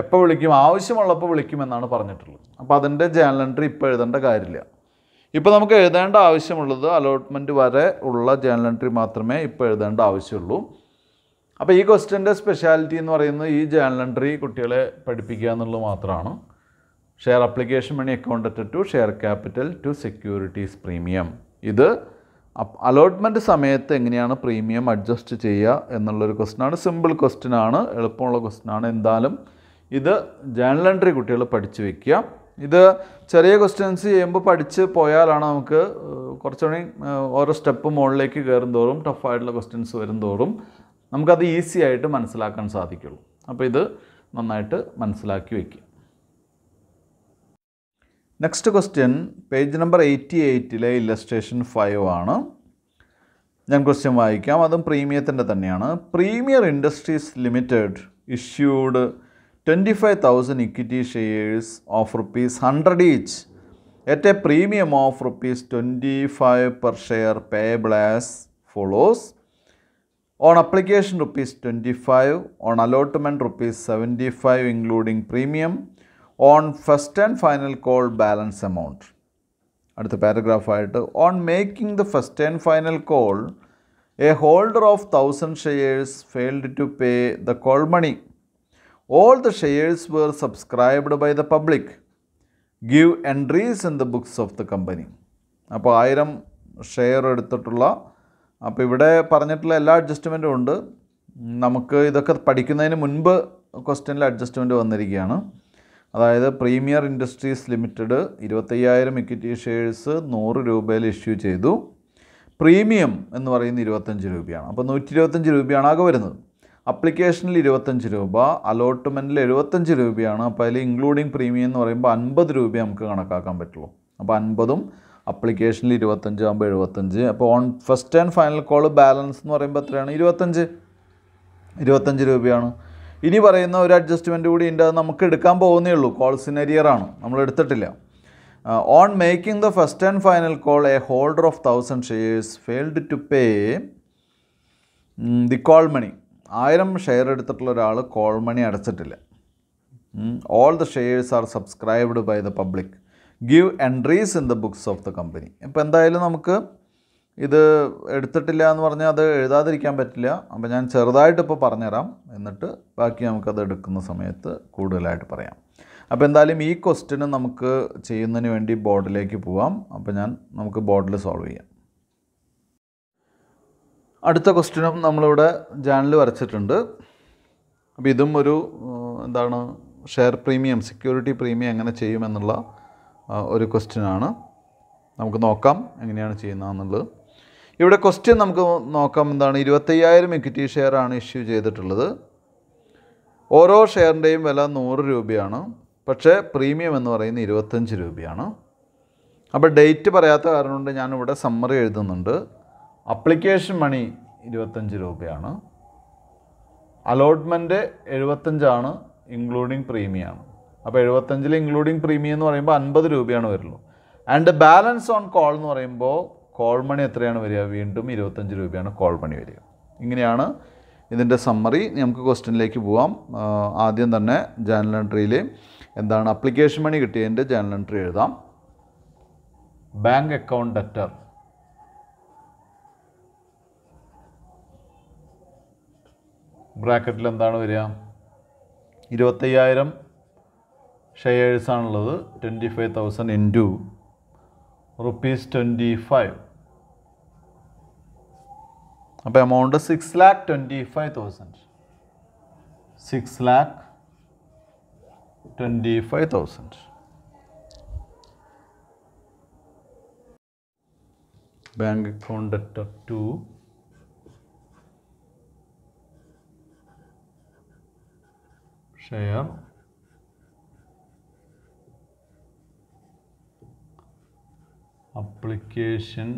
എപ്പോൾ വിളിക്കും ആവശ്യമുള്ളപ്പോൾ വിളിക്കുമെന്നാണ് പറഞ്ഞിട്ടുള്ളത് അപ്പോൾ അതിൻ്റെ ജേണൽ എൻട്രി ഇപ്പോൾ എഴുതേണ്ട കാര്യമില്ല ഇപ്പോൾ നമുക്ക് എഴുതേണ്ട ആവശ്യമുള്ളത് അലോട്ട്മെൻറ്റ് വരെ ഉള്ള ജേണൽ എൻട്രി മാത്രമേ ഇപ്പോൾ എഴുതേണ്ട ആവശ്യമുള്ളൂ അപ്പോൾ ഈ ക്വസ്റ്റ്യൻ്റെ സ്പെഷ്യാലിറ്റി എന്ന് പറയുന്നത് ഈ ജേണൽ എൻട്രി കുട്ടികളെ പഠിപ്പിക്കുക എന്നുള്ളത് മാത്രമാണ് share application money account to share capital to securities premium ഇത് അലോട്ട്മെൻറ്റ് സമയത്ത് എങ്ങനെയാണ് പ്രീമിയം അഡ്ജസ്റ്റ് ചെയ്യുക എന്നുള്ളൊരു ക്വസ്റ്റിനാണ് സിമ്പിൾ ക്വസ്റ്റിനാണ് എളുപ്പമുള്ള ക്വസ്റ്റിനാണ് എന്തായാലും ഇത് ജേണൽ എൻട്രി കുട്ടികൾ പഠിച്ചു വെക്കുക ഇത് ചെറിയ ക്വസ്റ്റ്യൻസ് ചെയ്യുമ്പോൾ പഠിച്ച് പോയാലാണ് നമുക്ക് കുറച്ചുകൂടി ഓരോ സ്റ്റെപ്പ് മുകളിലേക്ക് കയറും തോറും ടഫായിട്ടുള്ള ക്വസ്റ്റ്യൻസ് വരും തോറും നമുക്കത് ഈസി ആയിട്ട് മനസ്സിലാക്കാൻ സാധിക്കുള്ളൂ അപ്പോൾ ഇത് നന്നായിട്ട് മനസ്സിലാക്കി വയ്ക്കുക next question page number eighty എയ്റ്റിലെ ഇല്ലസ്ട്രേഷൻ ഫൈവ് ആണ് ഞാൻ ക്വസ്റ്റ്യൻ വായിക്കാം അതും പ്രീമിയത്തിൻ്റെ തന്നെയാണ് premier industries limited issued twenty five thousand equity shares of rupees hundred each at a premium of rupees twenty five per share payable as follows on application rupees twenty five on allotment rupees seventy five including premium on first and final call balance amount അടുത്ത പാരഗ്രാഫായിട്ട് on making the first and final call a holder of thousand shares failed to pay the call money all the shares were subscribed by the public give entries in the books of the company അപ്പോൾ ആയിരം ഷെയർ എടുത്തിട്ടുള്ള അപ്പോൾ ഇവിടെ പറഞ്ഞിട്ടുള്ള എല്ലാ അഡ്ജസ്റ്റ്മെൻറ്റും ഉണ്ട് നമുക്ക് ഇതൊക്കെ പഠിക്കുന്നതിന് മുൻപ് ക്വസ്റ്റ്യനിൽ അഡ്ജസ്റ്റ്മെൻറ്റ് വന്നിരിക്കുകയാണ് അതായത് പ്രീമിയർ ഇൻഡസ്ട്രീസ് ലിമിറ്റഡ് ഇരുപത്തയ്യായിരം ഇക്വിറ്റി ഷെയർസ് നൂറ് രൂപയിൽ ഇഷ്യൂ ചെയ്തു പ്രീമിയം എന്ന് പറയുന്നത് ഇരുപത്തഞ്ച് രൂപയാണ് അപ്പോൾ നൂറ്റി ഇരുപത്തഞ്ച് രൂപയാണ് ആകെ വരുന്നത് അപ്ലിക്കേഷനിൽ ഇരുപത്തഞ്ച് രൂപ അലോട്ട്മെൻറ്റിൽ എഴുപത്തഞ്ച് രൂപയാണ് അപ്പോൾ അതിൽ ഇൻക്ലൂഡിങ് പ്രീമിയം എന്ന് പറയുമ്പോൾ അൻപത് രൂപ നമുക്ക് കണക്കാക്കാൻ പറ്റുള്ളൂ അപ്പോൾ അൻപതും അപ്ലിക്കേഷനിൽ ഇരുപത്തഞ്ച് ആകുമ്പോൾ എഴുപത്തഞ്ച് അപ്പോൾ on first and final call balance എന്ന് പറയുമ്പോൾ എത്രയാണ് ഇരുപത്തഞ്ച് ഇരുപത്തഞ്ച് രൂപയാണ് ഇനി പറയുന്ന ഒരു അഡ്ജസ്റ്റ്മെൻറ്റ് കൂടി ഉണ്ട് അത് നമുക്ക് എടുക്കാൻ പോകുന്നേ ഉള്ളൂ കോൾ സിനരിയറാണ് നമ്മൾ എടുത്തിട്ടില്ല on making the first and final call a holder of thousand shares failed to pay the call money ആയിരം ഷെയർ എടുത്തിട്ടുള്ള ഒരാൾ കോൾ മണി അടച്ചിട്ടില്ല all the shares are subscribed by the public give entries in the books of the company ഇപ്പോൾ എന്തായാലും നമുക്ക് ഇത് എടുത്തിട്ടില്ല എന്ന് പറഞ്ഞാൽ അത് എഴുതാതിരിക്കാൻ പറ്റില്ല അപ്പോൾ ഞാൻ ചെറുതായിട്ട് ഇപ്പോൾ പറഞ്ഞുതരാം എന്നിട്ട് ബാക്കി നമുക്കത് എടുക്കുന്ന സമയത്ത് കൂടുതലായിട്ട് പറയാം അപ്പോൾ എന്തായാലും ഈ ക്വസ്റ്റിന് നമുക്ക് ചെയ്യുന്നതിന് വേണ്ടി ബോർഡിലേക്ക് പോവാം അപ്പോൾ ഞാൻ നമുക്ക് ബോർഡിൽ സോൾവ് ചെയ്യാം അടുത്ത ക്വസ്റ്റ്യനും നമ്മളിവിടെ ജാനൽ വരച്ചിട്ടുണ്ട് അപ്പോൾ ഇതും ഒരു എന്താണ് ഷെയർ പ്രീമിയം സെക്യൂരിറ്റി പ്രീമിയം എങ്ങനെ ചെയ്യുമെന്നുള്ള ഒരു ക്വസ്റ്റ്യനാണ് നമുക്ക് നോക്കാം എങ്ങനെയാണ് ചെയ്യുന്നതെന്നുള്ളത് ഇവിടെ ക്വസ്റ്റ്യൻ നമുക്ക് നോക്കാം എന്താണ് ഇരുപത്തയ്യായിരം ഇക്വിറ്റി ഷെയർ ആണ് ഇഷ്യൂ ചെയ്തിട്ടുള്ളത് ഓരോ ഷെയറിൻ്റെയും വില നൂറ് രൂപയാണ് പക്ഷേ പ്രീമിയം എന്ന് പറയുന്നത് ഇരുപത്തഞ്ച് രൂപയാണ് അപ്പോൾ ഡേറ്റ് പറയാത്ത കാരണം കൊണ്ട് ഞാനിവിടെ സമ്മറി എഴുതുന്നുണ്ട് അപ്ലിക്കേഷൻ മണി ഇരുപത്തഞ്ച് രൂപയാണ് അലോട്ട്മെൻറ്റ് എഴുപത്തഞ്ചാണ് ഇൻക്ലൂഡിങ് പ്രീമിയാണ് അപ്പോൾ എഴുപത്തഞ്ചിൽ ഇൻക്ലൂഡിങ് പ്രീമിയം എന്ന് പറയുമ്പോൾ അൻപത് രൂപയാണ് വരുള്ളൂ ആൻഡ് ബാലൻസ് ഓൺ കോൾ എന്ന് പറയുമ്പോൾ കോൾ മണി എത്രയാണ് വരിക വീണ്ടും ഇരുപത്തഞ്ച് രൂപയാണ് കോൾ മണി വരിക ഇങ്ങനെയാണ് ഇതിൻ്റെ സമ്മറി നമുക്ക് ക്വസ്റ്റ്യനിലേക്ക് പോവാം ആദ്യം തന്നെ ജേണൽ എൻട്രിയിൽ എന്താണ് അപ്ലിക്കേഷൻ മണി കിട്ടിയതിൻ്റെ ജേണൽ എൻട്രി എഴുതാം ബാങ്ക് അക്കൗണ്ട് ഡെറ്റർ ബ്രാക്കറ്റിൽ എന്താണ് വരിക ഇരുപത്തയ്യായിരം ഷെയർസാണുള്ളത് twenty five thousand into rupees twenty five അപ്പോൾ amount six lakh twenty five thousand six lakh twenty five thousand bank account to share application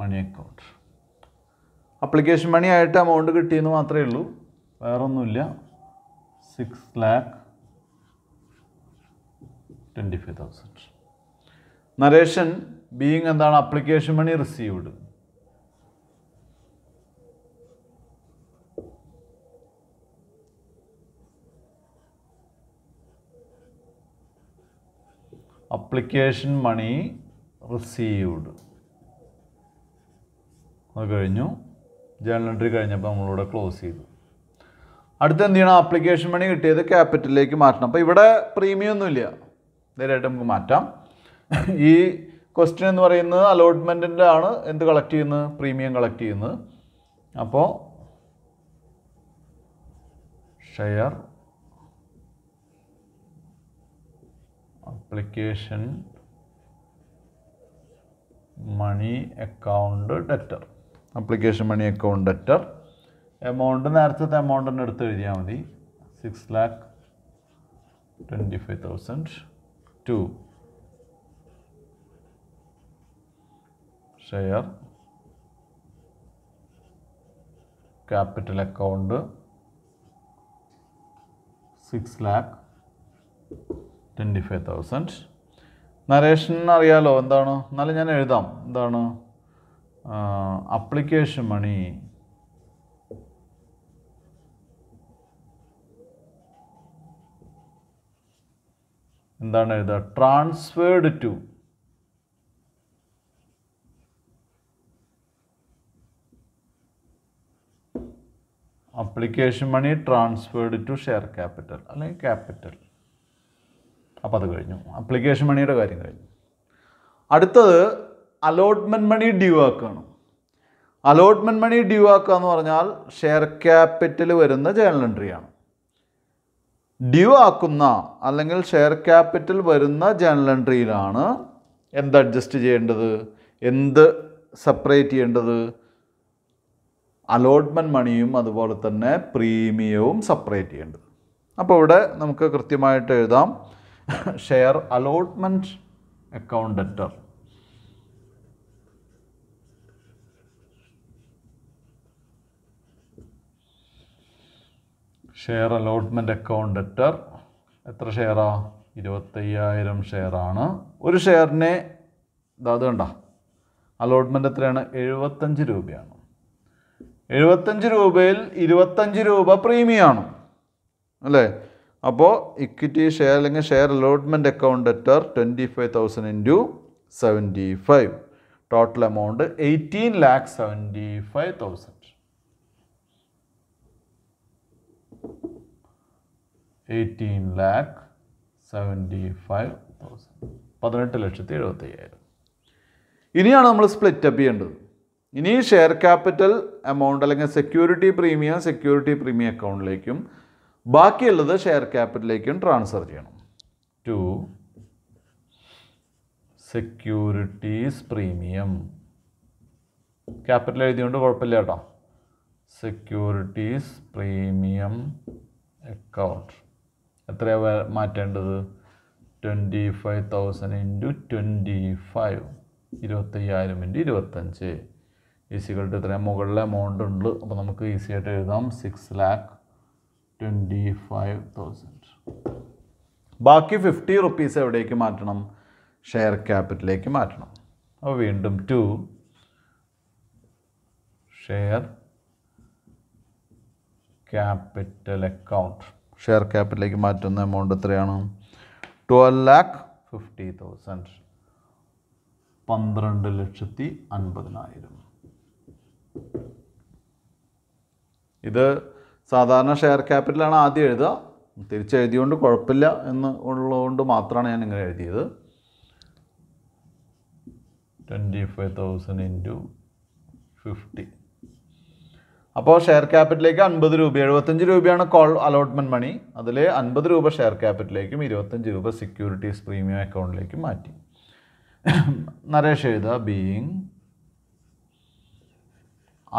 money account application money ആയിട്ട് എമൗണ്ട് കിട്ടിയെന്ന് മാത്രമേ ഉള്ളൂ വേറൊന്നുമില്ല six lakh twenty five thousand narration being എന്താണ് application money received application money received അത് കഴിഞ്ഞു ജേണൽ എൻട്രി കഴിഞ്ഞപ്പോൾ നമ്മളിവിടെ ക്ലോസ് ചെയ്തു അടുത്ത എന്ത് ചെയ്യണം ആപ്ലിക്കേഷൻ മണി കിട്ടിയത് ക്യാപിറ്റലിലേക്ക് മാറ്റണം അപ്പോൾ ഇവിടെ പ്രീമിയം ഒന്നുമില്ല നേരിട്ട് നമുക്ക് മാറ്റാം ഈ ക്വസ്റ്റ്യൻ എന്ന് പറയുന്നത് അലോട്ട്മെൻറ്റിൻ്റെ ആണ് എന്ത് കളക്ട് ചെയ്യുന്നത് പ്രീമിയം കളക്ട് ചെയ്യുന്നത് അപ്പോൾ share application money account debtor application money account debtor amount നേരത്തെ എമൗണ്ട് തന്നെ എടുത്ത് കഴിഞ്ഞാൽ മതി six lakh twenty five thousand to share capital account six lakh twenty five thousand narration അറിയാലോ എന്താണ് എന്നാലും ഞാൻ എഴുതാം എന്താണ് അപ്ലിക്കേഷൻ മണി എന്താണ് എഴുതുക transferred to application money transferred to share capital അല്ലെങ്കിൽ ക്യാപിറ്റൽ അപ്പോൾ അത് കഴിഞ്ഞു അപ്ലിക്കേഷൻ മണിയുടെ കാര്യം കഴിഞ്ഞു അടുത്തത് അലോട്ട്മെൻറ്റ് മണി ഡ്യൂ ആക്കുകയാണ് അലോട്ട്മെൻറ്റ് മണി ഡ്യൂ ആക്കുക എന്ന് പറഞ്ഞാൽ ഷെയർ ക്യാപിറ്റൽ വരുന്ന ജേണൽ എൻട്രിയാണ് ഡ്യൂ ആക്കുന്ന അല്ലെങ്കിൽ ഷെയർ ക്യാപിറ്റൽ വരുന്ന ജേണൽ എൻട്രിയിലാണ് എന്ത് അഡ്ജസ്റ്റ് ചെയ്യേണ്ടത് എന്ത് സെപ്പറേറ്റ് ചെയ്യേണ്ടത് അലോട്ട്മെൻറ്റ് മണിയും അതുപോലെ തന്നെ പ്രീമിയവും സെപ്പറേറ്റ് ചെയ്യേണ്ടത് അപ്പോൾ ഇവിടെ നമുക്ക് കൃത്യമായിട്ട് എഴുതാം ഷെയർ അലോട്ട്മെൻറ്റ് അക്കൗണ്ടറ്റർ ഷെയർ അലോട്ട്മെൻറ്റ് അക്കൗണ്ടറ്റർ എത്ര ഷെയറാ ഇരുപത്തയ്യായിരം ഷെയറാണ് ഒരു ഷെയറിനെ അത് കണ്ട അലോട്ട്മെൻറ്റ് എത്രയാണ് എഴുപത്തഞ്ച് രൂപയാണ് എഴുപത്തഞ്ച് രൂപയിൽ ഇരുപത്തഞ്ച് രൂപ പ്രീമിയമാണ് അല്ലേ അപ്പോൾ ഇക്വിറ്റി ഷെയർ അല്ലെങ്കിൽ ഷെയർ അലോട്ട്മെൻറ്റ് അക്കൗണ്ട് അറ്റർ twenty five thousand into seventy five total amount eighteen lakh seventy five thousand eighteen lakh seventy five thousand പതിനെട്ട് ലക്ഷത്തി എഴുപത്തി അയ്യായിരം ഇനിയാണ് നമ്മൾ സ്പ്ലിറ്റ് അപ്പ് ചെയ്യേണ്ടത് ഇനി ഷെയർ ക്യാപിറ്റൽ എമൗണ്ട് അല്ലെങ്കിൽ സെക്യൂരിറ്റി പ്രീമിയം സെക്യൂരിറ്റി പ്രീമിയം അക്കൗണ്ടിലേക്കും ബാക്കിയുള്ളത് ഷെയർ ക്യാപിറ്റലിലേക്കും ട്രാൻസ്ഫർ ചെയ്യണം ടു സെക്യൂരിറ്റീസ് പ്രീമിയം ക്യാപിറ്റൽ എഴുതിയോണ്ട് കുഴപ്പമില്ല കേട്ടോ സെക്യൂരിറ്റീസ് പ്രീമിയം അക്കൗണ്ട് എത്രയാണ് മാറ്റേണ്ടത് twenty five thousand into twenty five ഇരുപത്തയ്യായിരം ഇൻറ്റു ഇരുപത്തഞ്ച് ഈസികളുടെ ഇത്രയും മുകളിലെ എമൗണ്ട് ഉണ്ട് അപ്പോൾ നമുക്ക് ഈസി ആയിട്ട് എഴുതാം six lakh twenty five thousand ബാക്കി ഫിഫ്റ്റി റുപ്പീസ് എവിടേക്ക് മാറ്റണം ഷെയർ ക്യാപിറ്റലിലേക്ക് മാറ്റണം അപ്പോൾ വീണ്ടും to share capital account share ക്യാപിറ്റലിലേക്ക് മാറ്റുന്ന എമൗണ്ട് എത്രയാണ് ട്വൽവ് ലാക്ക് ഫിഫ്റ്റി തൗസൻഡ് പന്ത്രണ്ട് ലക്ഷത്തി അൻപതിനായിരം ഇത് സാധാരണ ഷെയർ ക്യാപിറ്റലാണ് ആദ്യം എഴുതുക തിരിച്ചെഴുതിയോണ്ട് കുഴപ്പമില്ല എന്ന് ഉള്ളതുകൊണ്ട് മാത്രമാണ് ഞാൻ ഇങ്ങനെ എഴുതിയത് twenty five thousand into fifty അപ്പോൾ ഷെയർ ക്യാപിറ്റലിലേക്ക് അൻപത് രൂപ എഴുപത്തഞ്ച് രൂപയാണ് കോൾ അലോട്ട്മെൻറ്റ് മണി അതിൽ അൻപത് രൂപ ഷെയർ ക്യാപിറ്റലിലേക്കും ഇരുപത്തഞ്ച് രൂപ സെക്യൂരിറ്റീസ് പ്രീമിയം അക്കൗണ്ടിലേക്കും മാറ്റി നരേഷ് എഴുതുക being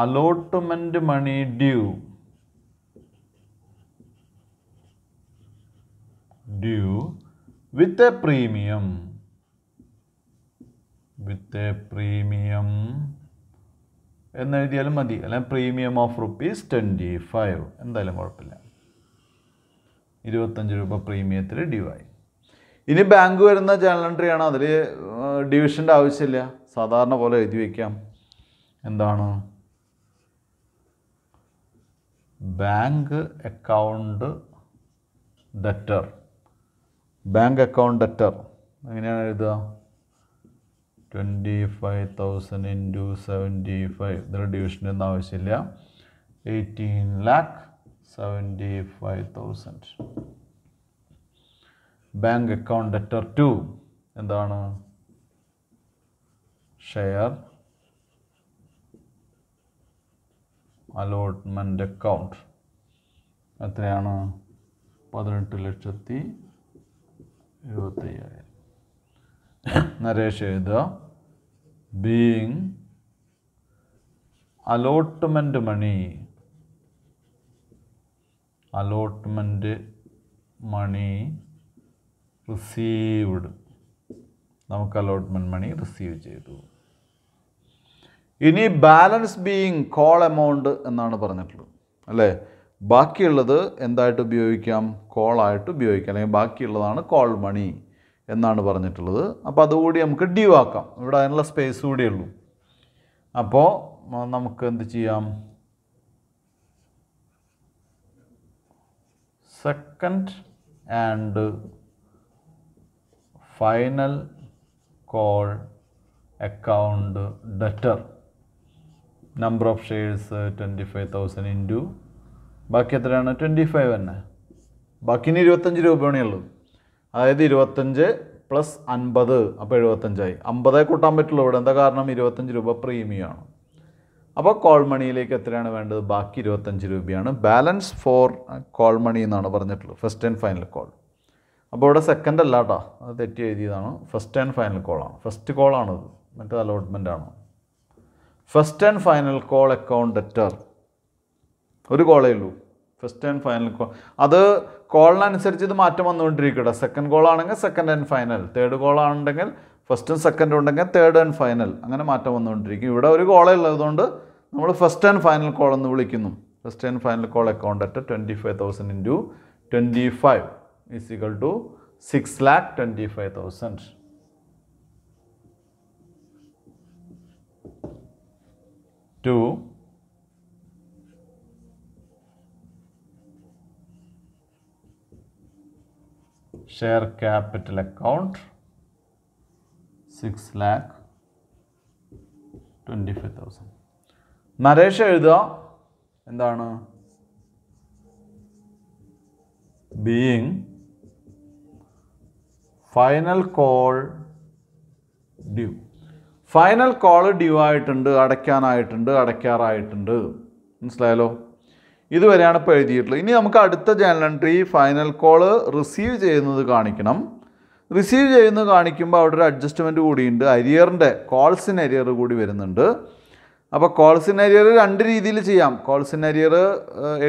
allotment money due due with a premium with a premium എന്നെഴുതിയാലും മതി അല്ലെങ്കിൽ premium of rupees twenty five എന്തായാലും കുഴപ്പമില്ല ഇരുപത്തഞ്ച് രൂപ പ്രീമിയത്തിൽ ഡ്യൂ ആയി ഇനി ബാങ്ക് വരുന്ന ജേണൽ എൻട്രി ആണ് അതിൽ ഡിവിഷൻ്റെ ആവശ്യമില്ല സാധാരണ പോലെ എഴുതി വയ്ക്കാം എന്താണ് bank account debtor bank account debtor എങ്ങനെയാണ് എഴുതുക twenty five thousand into seventy five ഇതിൽ ഡിവിഷനൊന്നും ആവശ്യമില്ല eighteen lakh seventy five thousand bank account debtor to എന്താണ് ഷെയർ അലോട്ട്മെൻറ്റ് അക്കൗണ്ട് എത്രയാണ് പതിനെട്ട് ലക്ഷത്തി എഴുപത്തയ്യായിരം നരേഷ് എഴുത being allotment money allotment money received നമുക്ക് അലോട്ട്മെൻറ്റ് മണി റിസീവ് ചെയ്തു ഇനി ബാലൻസ് ബീയിങ് കോൾ എമൗണ്ട് എന്നാണ് പറഞ്ഞിട്ടുള്ളത് അല്ലേ ബാക്കിയുള്ളത് എന്തായിട്ട് ഉപയോഗിക്കാം കോളായിട്ട് ഉപയോഗിക്കാം അല്ലെങ്കിൽ ബാക്കിയുള്ളതാണ് കോൾ മണി എന്നാണ് പറഞ്ഞിട്ടുള്ളത് അപ്പോൾ അതുകൂടി നമുക്ക് ഡ്യൂ ആക്കാം ഇവിടെ അതിനുള്ള സ്പേസ് കൂടിയേ ഉള്ളൂ അപ്പോൾ നമുക്ക് എന്ത് ചെയ്യാം second and final call account debtor number of shares twenty five thousand into ബാക്കി എത്രയാണ് ട്വൻറ്റി ഫൈവ് തന്നെ ബാക്കി ഇനി ഇരുപത്തഞ്ച് രൂപയാണേ ഉള്ളൂ അതായത് ഇരുപത്തഞ്ച് പ്ലസ് അൻപത് അപ്പോൾ എഴുപത്തഞ്ചായി അമ്പതേ കൂട്ടാൻ പറ്റുള്ളൂ ഇവിടെ എന്താ കാരണം ഇരുപത്തഞ്ച് രൂപ പ്രീമിയമാണ് അപ്പോൾ കോൾ മണിയിലേക്ക് എത്രയാണ് വേണ്ടത് ബാക്കി ഇരുപത്തഞ്ച് രൂപയാണ് ബാലൻസ് ഫോർ കോൾ മണി എന്നാണ് പറഞ്ഞിട്ടുള്ളത് ഫസ്റ്റ് ആൻഡ് ഫൈനൽ കോൾ അപ്പോൾ ഇവിടെ സെക്കൻഡ് അല്ല കേട്ടോ അത് തെറ്റി എഴുതിയതാണ് ഫസ്റ്റ് ആൻഡ് ഫൈനൽ കോളാണ് ഫസ്റ്റ് കോളാണത് മറ്റേ അലോട്ട്മെൻ്റ് ആണ് first and final call account debtor ഒരു കോളേ ഉള്ളൂ ഫസ്റ്റ് ആൻഡ് ഫൈനൽ കോൾ അത് കോളിനനുസരിച്ച് ഇത് മാറ്റം വന്നുകൊണ്ടിരിക്കട്ടെ സെക്കൻഡ് കോൾ ആണെങ്കിൽ second and final third call ആണെങ്കിൽ ഫസ്റ്റും സെക്കൻഡും ഉണ്ടെങ്കിൽ തേർഡ് ആൻഡ് ഫൈനൽ അങ്ങനെ മാറ്റം വന്നുകൊണ്ടിരിക്കും ഇവിടെ ഒരു കോളേ ഉള്ളതുകൊണ്ട് നമ്മൾ ഫസ്റ്റ് ആൻഡ് ഫൈനൽ കോൾ എന്ന് വിളിക്കുന്നു first and final call account at twenty five thousand into twenty five is to six lakh twenty five thousand to share capital account six lakh twenty five thousand narration എഴുതുക എന്താണ് being final call due final call due ആയിട്ടുണ്ട് അടയ്ക്കാനായിട്ടുണ്ട് അടയ്ക്കാറായിട്ടുണ്ട് മനസ്സിലായല്ലോ ഇതുവരെയാണ് ഇപ്പോൾ എഴുതിയിട്ടുള്ളത് ഇനി നമുക്ക് അടുത്ത journal entry final call receive ചെയ്യുന്നത് കാണിക്കണം റിസീവ് ചെയ്യുന്നത് കാണിക്കുമ്പോൾ അവിടെ ഒരു അഡ്ജസ്റ്റ്മെൻറ്റ് കൂടിയുണ്ട് അരിയറിൻ്റെ കോൾസിൻ അരിയർ കൂടി വരുന്നുണ്ട് അപ്പോൾ കോൾസിൻ അരിയർ രണ്ട് രീതിയിൽ ചെയ്യാം കോൾസിൻ അരിയർ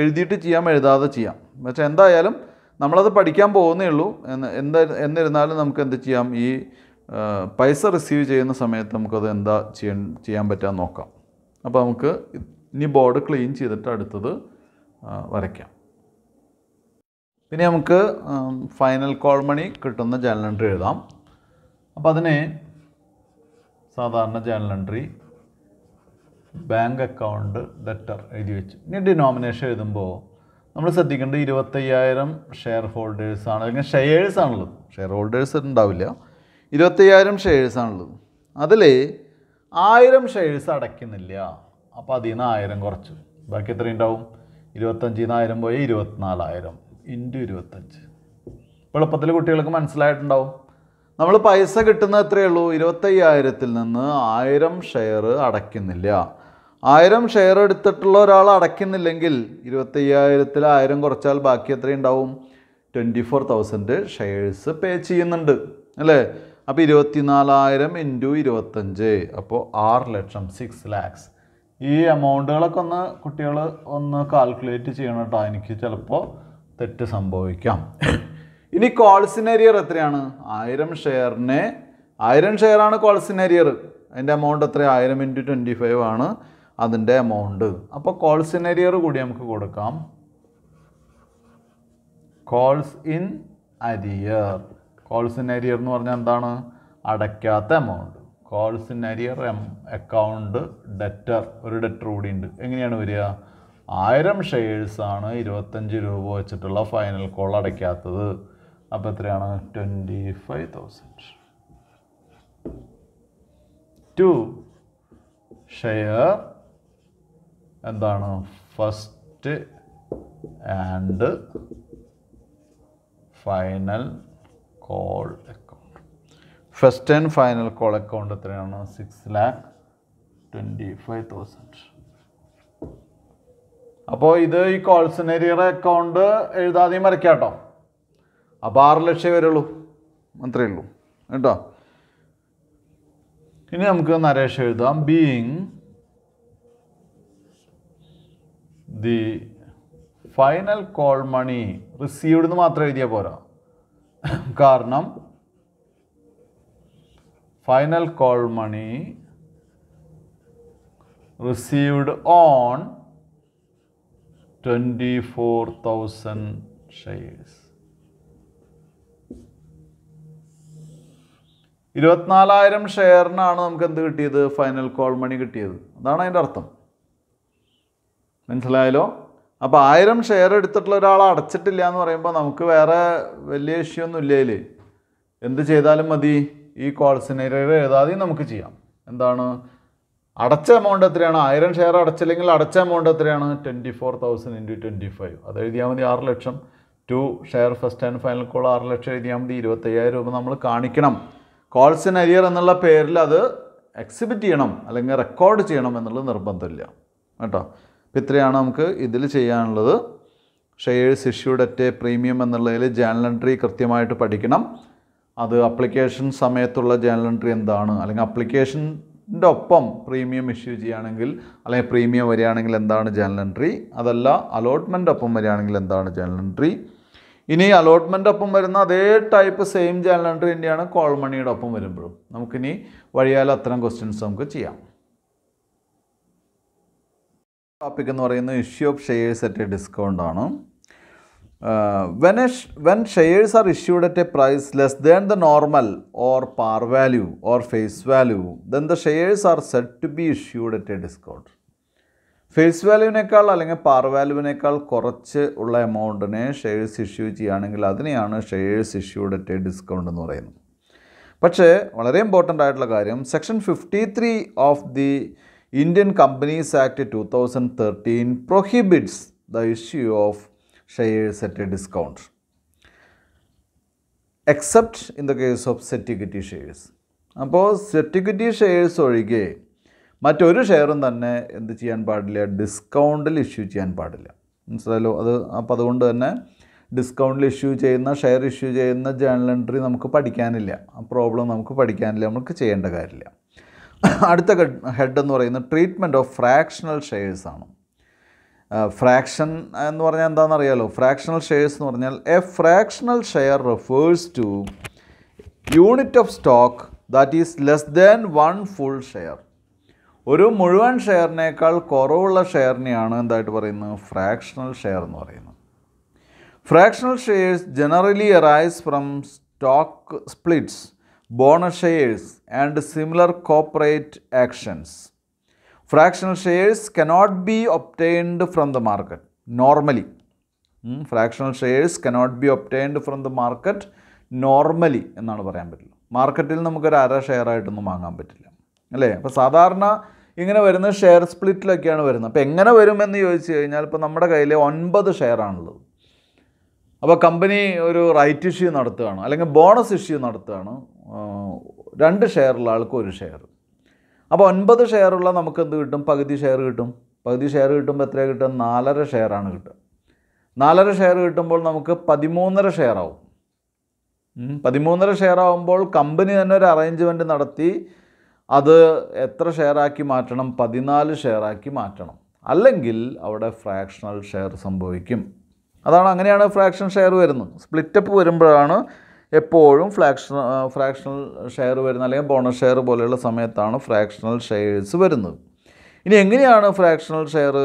എഴുതിയിട്ട് ചെയ്യാം എഴുതാതെ ചെയ്യാം പക്ഷേ എന്തായാലും നമ്മളത് പഠിക്കാൻ പോകുന്നേ ഉള്ളൂ എന്ന് എന്ത് എന്നിരുന്നാലും നമുക്ക് എന്ത് ചെയ്യാം ഈ പൈസ റിസീവ് ചെയ്യുന്ന സമയത്ത് നമുക്കത് എന്താ ചെയ്യാൻ ചെയ്യാൻ പറ്റാൻ നോക്കാം അപ്പോൾ നമുക്ക് ഇനി ബോർഡ് ക്ലീൻ ചെയ്തിട്ട് അടുത്തത് വരയ്ക്കാം പിന്നെ നമുക്ക് ഫൈനൽ കോൾ മണി കിട്ടുന്ന ജേണൽ എൻട്രി എഴുതാം അപ്പോൾ അതിനെ സാധാരണ ജേണൽ എൻട്രി ബാങ്ക് അക്കൗണ്ട് ലെറ്റർ എഴുതി വെച്ചു ഇനി ഡിനോമിനേഷൻ എഴുതുമ്പോൾ നമ്മൾ ശ്രദ്ധിക്കേണ്ടത് ഇരുപത്തയ്യായിരം ഷെയർ ഹോൾഡേഴ്സാണ് അല്ലെങ്കിൽ ഷെയേഴ്സ് ആണുള്ളത് ഷെയർ ഹോൾഡേഴ്സ് ഉണ്ടാവില്ല ഇരുപത്തയ്യായിരം ഷെയർസ് ആണുള്ളത് അതിൽ ആയിരം ഷെയേഴ്സ് അടയ്ക്കുന്നില്ല അപ്പോൾ അതിൽ നിന്ന് ആയിരം കുറച്ച് ബാക്കി എത്രയുണ്ടാവും ഇരുപത്തഞ്ചിനായിരം പോയി ഇരുപത്തിനാലായിരം ഇൻറ്റു ഇരുപത്തഞ്ച് എളുപ്പത്തിൽ കുട്ടികൾക്ക് മനസ്സിലായിട്ടുണ്ടാവും നമ്മൾ പൈസ കിട്ടുന്ന എത്രയേ ഉള്ളൂ ഇരുപത്തയ്യായിരത്തിൽ നിന്ന് ആയിരം ഷെയർ അടയ്ക്കുന്നില്ല ആയിരം ഷെയർ എടുത്തിട്ടുള്ള ഒരാൾ അടയ്ക്കുന്നില്ലെങ്കിൽ ഇരുപത്തയ്യായിരത്തിൽ ആയിരം കുറച്ചാൽ ബാക്കി എത്രയുണ്ടാവും twenty four thousand shares pay ചെയ്യുന്നുണ്ട് അല്ലേ അപ്പോൾ ഇരുപത്തിനാലായിരം ഇൻറ്റു ഇരുപത്തഞ്ച് അപ്പോൾ ആറ് ലക്ഷം സിക്സ് ലാക്സ് ഈ എമൗണ്ടുകളൊക്കെ ഒന്ന് കുട്ടികൾ ഒന്ന് കാൽക്കുലേറ്റ് ചെയ്യണം കേട്ടോ എനിക്ക് ചിലപ്പോൾ തെറ്റ് സംഭവിക്കാം ഇനി കോൾസിനരിയർ എത്രയാണ് ആയിരം ഷെയറിനെ ആയിരം ഷെയറാണ് ആണ് സിനേരിയർ അതിൻ്റെ എമൗണ്ട് എത്ര ആയിരം ഇൻറ്റു ട്വൻറ്റി ഫൈവ് ആണ് അതിൻ്റെ എമൗണ്ട് അപ്പോൾ കോൾസിനരിയർ കൂടി നമുക്ക് കൊടുക്കാം കോൾസ് ഇൻ അരിയർ കോൾസ് എന്ന് പറഞ്ഞാൽ എന്താണ് അടയ്ക്കാത്ത എമൗണ്ട് കോൾസ് ഇൻ അരിയർ എം അക്കൗണ്ട് ഡെറ്റർ ഒരു ഡെറ്റർ കൂടി ഉണ്ട് എങ്ങനെയാണ് വരിക ആയിരം ഷെയർസാണ് ഇരുപത്തഞ്ച് രൂപ വെച്ചിട്ടുള്ള ഫൈനൽ കോൾ അടയ്ക്കാത്തത് അപ്പോൾ എത്രയാണ് twenty five thousand to share എന്താണ് first and final call first and final call account എത്രയാണ് six lakh twenty five thousand അപ്പോൾ ഇത് ഈ കോൾസനേരിയുടെ അക്കൗണ്ട് എഴുതാതെയും വരയ്ക്കാം കേട്ടോ അപ്പോൾ ആറ് ലക്ഷം വരുള്ളൂ അത്രയേ ഉള്ളൂ കേട്ടോ ഇനി നമുക്ക് നരേഷ് എഴുതാം being the final call money received എന്ന് മാത്രം എഴുതിയാൽ പോരാ കാരണം money received on received for 24,000 shares ഇരുപത്തിനാലായിരം ഷെയറിനാണ് നമുക്ക് എന്ത് കിട്ടിയത് ഫൈനൽ കോൾ മണി കിട്ടിയത് അതാണ് അതിൻ്റെ അർത്ഥം മനസ്സിലായല്ലോ അപ്പോൾ ആയിരം ഷെയർ എടുത്തിട്ടുള്ള ഒരാൾ അടച്ചിട്ടില്ല എന്ന് പറയുമ്പോൾ നമുക്ക് വേറെ വലിയ ഇഷ്യൂ ഒന്നും ഇല്ലേ എന്ത് ചെയ്താലും മതി ഈ കോൾസിനേറ്റർ എഴുതാതെയും നമുക്ക് ചെയ്യാം എന്താണ് അടച്ച എമൗണ്ട് എത്രയാണ് ആയിരം ഷെയർ അടച്ചില്ലെങ്കിൽ അടച്ച എമൗണ്ട് എത്രയാണ് twenty four thousand into twenty five അത് എഴുതിയാൽ മതി ആറ് ലക്ഷം to share first and final call ആറ് ലക്ഷം എഴുതിയാൽ മതി ഇരുപത്തയ്യായിരം രൂപ നമ്മൾ കാണിക്കണം കോൾസ് ഇൻ അരിയർ എന്നുള്ള പേരിൽ അത് എക്സിബിറ്റ് ചെയ്യണം അല്ലെങ്കിൽ റെക്കോർഡ് ചെയ്യണം എന്നുള്ളത് നിർബന്ധമില്ല കേട്ടോ അപ്പോൾ ഇത്രയാണ് നമുക്ക് ഇതിൽ ചെയ്യാനുള്ളത് ഷെയർസ് ഇഷ്യൂഡ് അറ്റ് പ്രീമിയം എന്നുള്ളതിൽ ജേണൽ എൻട്രി കൃത്യമായിട്ട് പഠിക്കണം അത് അപ്ലിക്കേഷൻ സമയത്തുള്ള ജേണൽ എൻട്രി എന്താണ് അല്ലെങ്കിൽ അപ്ലിക്കേഷൻ്റെ ഒപ്പം പ്രീമിയം ഇഷ്യൂ ചെയ്യുകയാണെങ്കിൽ അല്ലെങ്കിൽ പ്രീമിയം വരികയാണെങ്കിൽ എന്താണ് ജേണൽ എൻട്രി അതല്ല അലോട്ട്മെൻ്റ് ഒപ്പം വരികയാണെങ്കിൽ എന്താണ് ജേണൽ എൻട്രി ഇനി അലോട്ട്മെൻ്റ് ഒപ്പം വരുന്ന അതേ ടൈപ്പ് സെയിം ജേണൽ എൻട്രി തന്നെയാണ് കോൾ മണിയുടെ ഒപ്പം വരുമ്പോഴും നമുക്കിനി വഴിയാൽ അത്തരം ക്വസ്റ്റ്യൻസ് നമുക്ക് ചെയ്യാം ടോപ്പിക് എന്ന് പറയുന്നത് issue of shares at discount ആണ് Uh, when, shares when shares are issued at a price less than the normal or par value or face value, then the shares are said to be issued at a discount. Face വാല്യൂവിനേക്കാൾ അല്ലെങ്കിൽ പാർ വാല്യൂവിനേക്കാൾ കുറച്ച് ഉള്ള എമൗണ്ടിനെ ഷെയർസ് ഇഷ്യൂ ചെയ്യുകയാണെങ്കിൽ അതിനെയാണ് shares issued at a discount എന്ന് പറയുന്നത് പക്ഷേ വളരെ ഇമ്പോർട്ടൻ്റ് ആയിട്ടുള്ള കാര്യം section fifty three of the Indian companies act two thousand thirteen prohibits the issue of shares at a discount except in the case of sweat equity shares അപ്പോൾ സെറ്റിക്വിറ്റി ഷെയേഴ്സ് ഒഴികെ മറ്റൊരു ഷെയറും തന്നെ എന്ത് ചെയ്യാൻ പാടില്ല ഡിസ്കൗണ്ടിൽ ഇഷ്യൂ ചെയ്യാൻ പാടില്ല മനസ്സിലായല്ലോ അത് അപ്പോൾ അതുകൊണ്ട് തന്നെ ഡിസ്കൗണ്ടിൽ ഇഷ്യൂ ചെയ്യുന്ന ഷെയർ ഇഷ്യൂ ചെയ്യുന്ന ജേണൽ എൻട്രി നമുക്ക് പഠിക്കാനില്ല ആ പ്രോബ്ലം നമുക്ക് പഠിക്കാനില്ല നമുക്ക് ചെയ്യേണ്ട കാര്യമില്ല അടുത്ത ഹെഡ് എന്ന് പറയുന്നത് ട്രീറ്റ്മെൻറ്റ് ഓഫ് ഫ്രാക്ഷണൽ ഷെയർസ് ആണ് ഫ്രാക്ഷൻ എന്ന് പറഞ്ഞാൽ എന്താണെന്ന് ഫ്രാക്ഷണൽ ഷെയർസ് എന്ന് പറഞ്ഞാൽ a fractional share refers to unit of stock that is less than one full share ഒരു മുഴുവൻ ഷെയറിനേക്കാൾ കുറവുള്ള ഷെയറിനെയാണ് എന്തായിട്ട് പറയുന്നത് ഫ്രാക്ഷണൽ ഷെയർ എന്ന് പറയുന്നത് fractional shares generally arise from stock splits bonus shares and similar corporate actions fractional shares cannot be obtained from the market normally fractional shares cannot be obtained from the market normally എന്നാണ് പറയാൻ പറ്റില്ല മാർക്കറ്റിൽ നമുക്കൊരു അര ഷെയറായിട്ടൊന്നും വാങ്ങാൻ പറ്റില്ല അല്ലേ അപ്പോൾ സാധാരണ ഇങ്ങനെ വരുന്നത് ഷെയർ സ്പ്ലിറ്റിലൊക്കെയാണ് വരുന്നത് അപ്പോൾ എങ്ങനെ വരുമെന്ന് ചോദിച്ചു കഴിഞ്ഞാൽ ഇപ്പോൾ നമ്മുടെ കയ്യിൽ ഒൻപത് ഷെയറാണുള്ളത് അപ്പോൾ കമ്പനി ഒരു റൈറ്റ് ഇഷ്യൂ നടത്തുകയാണ് അല്ലെങ്കിൽ ബോണസ് ഇഷ്യൂ നടത്തുകയാണ് രണ്ട് ഷെയറുള്ള ആൾക്ക് ഒരു ഷെയർ അപ്പോൾ ഒൻപത് ഷെയറുള്ള നമുക്ക് എന്ത് കിട്ടും പകുതി ഷെയർ കിട്ടും പകുതി ഷെയർ കിട്ടുമ്പോൾ എത്ര കിട്ടും നാലര ഷെയറാണ് കിട്ടുക നാലര ഷെയർ കിട്ടുമ്പോൾ നമുക്ക് പതിമൂന്നര ഷെയർ ആവും പതിമൂന്നര ഷെയർ ആവുമ്പോൾ കമ്പനി തന്നെ ഒരു അറേഞ്ച്മെൻറ്റ് നടത്തി അത് എത്ര ഷെയറാക്കി മാറ്റണം പതിനാല് ഷെയറാക്കി മാറ്റണം അല്ലെങ്കിൽ അവിടെ ഫ്രാക്ഷണൽ ഷെയർ സംഭവിക്കും അതാണ് അങ്ങനെയാണ് ഫ്രാക്ഷൻ ഷെയർ വരുന്നത് സ്പ്ലിറ്റപ്പ് വരുമ്പോഴാണ് എപ്പോഴും ഫ്രാക്ഷൻ ഫ്രാക്ഷണൽ ഷെയർ വരുന്ന അല്ലെങ്കിൽ ബോണസ് ഷെയർ പോലെയുള്ള സമയത്താണ് ഫ്രാക്ഷണൽ ഷെയർസ് വരുന്നത് ഇനി എങ്ങനെയാണ് ഫ്രാക്ഷണൽ ഷെയർ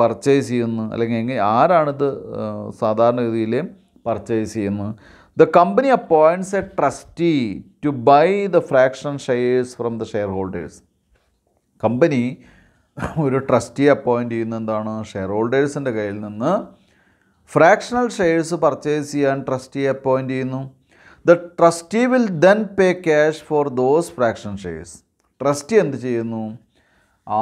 പർച്ചേസ് ചെയ്യുന്നത് അല്ലെങ്കിൽ എങ്ങനെ ആരാണിത് സാധാരണ രീതിയിൽ പർച്ചേസ് ചെയ്യുന്നത് the company appoints a trustee to buy the fraction shares from the share holders company ഒരു ട്രസ്റ്റി അപ്പോയിൻ്റ് ചെയ്യുന്ന എന്താണ് ഷെയർ ഹോൾഡേഴ്സിൻ്റെ കയ്യിൽ നിന്ന് ഫ്രാക്ഷണൽ ഷെയർസ് പർച്ചേസ് ചെയ്യാൻ ട്രസ്റ്റി അപ്പോയിൻ്റ് ചെയ്യുന്നു the trustee will then pay cash for those fraction shares trustee എന്ത് ചെയ്യുന്നു ആ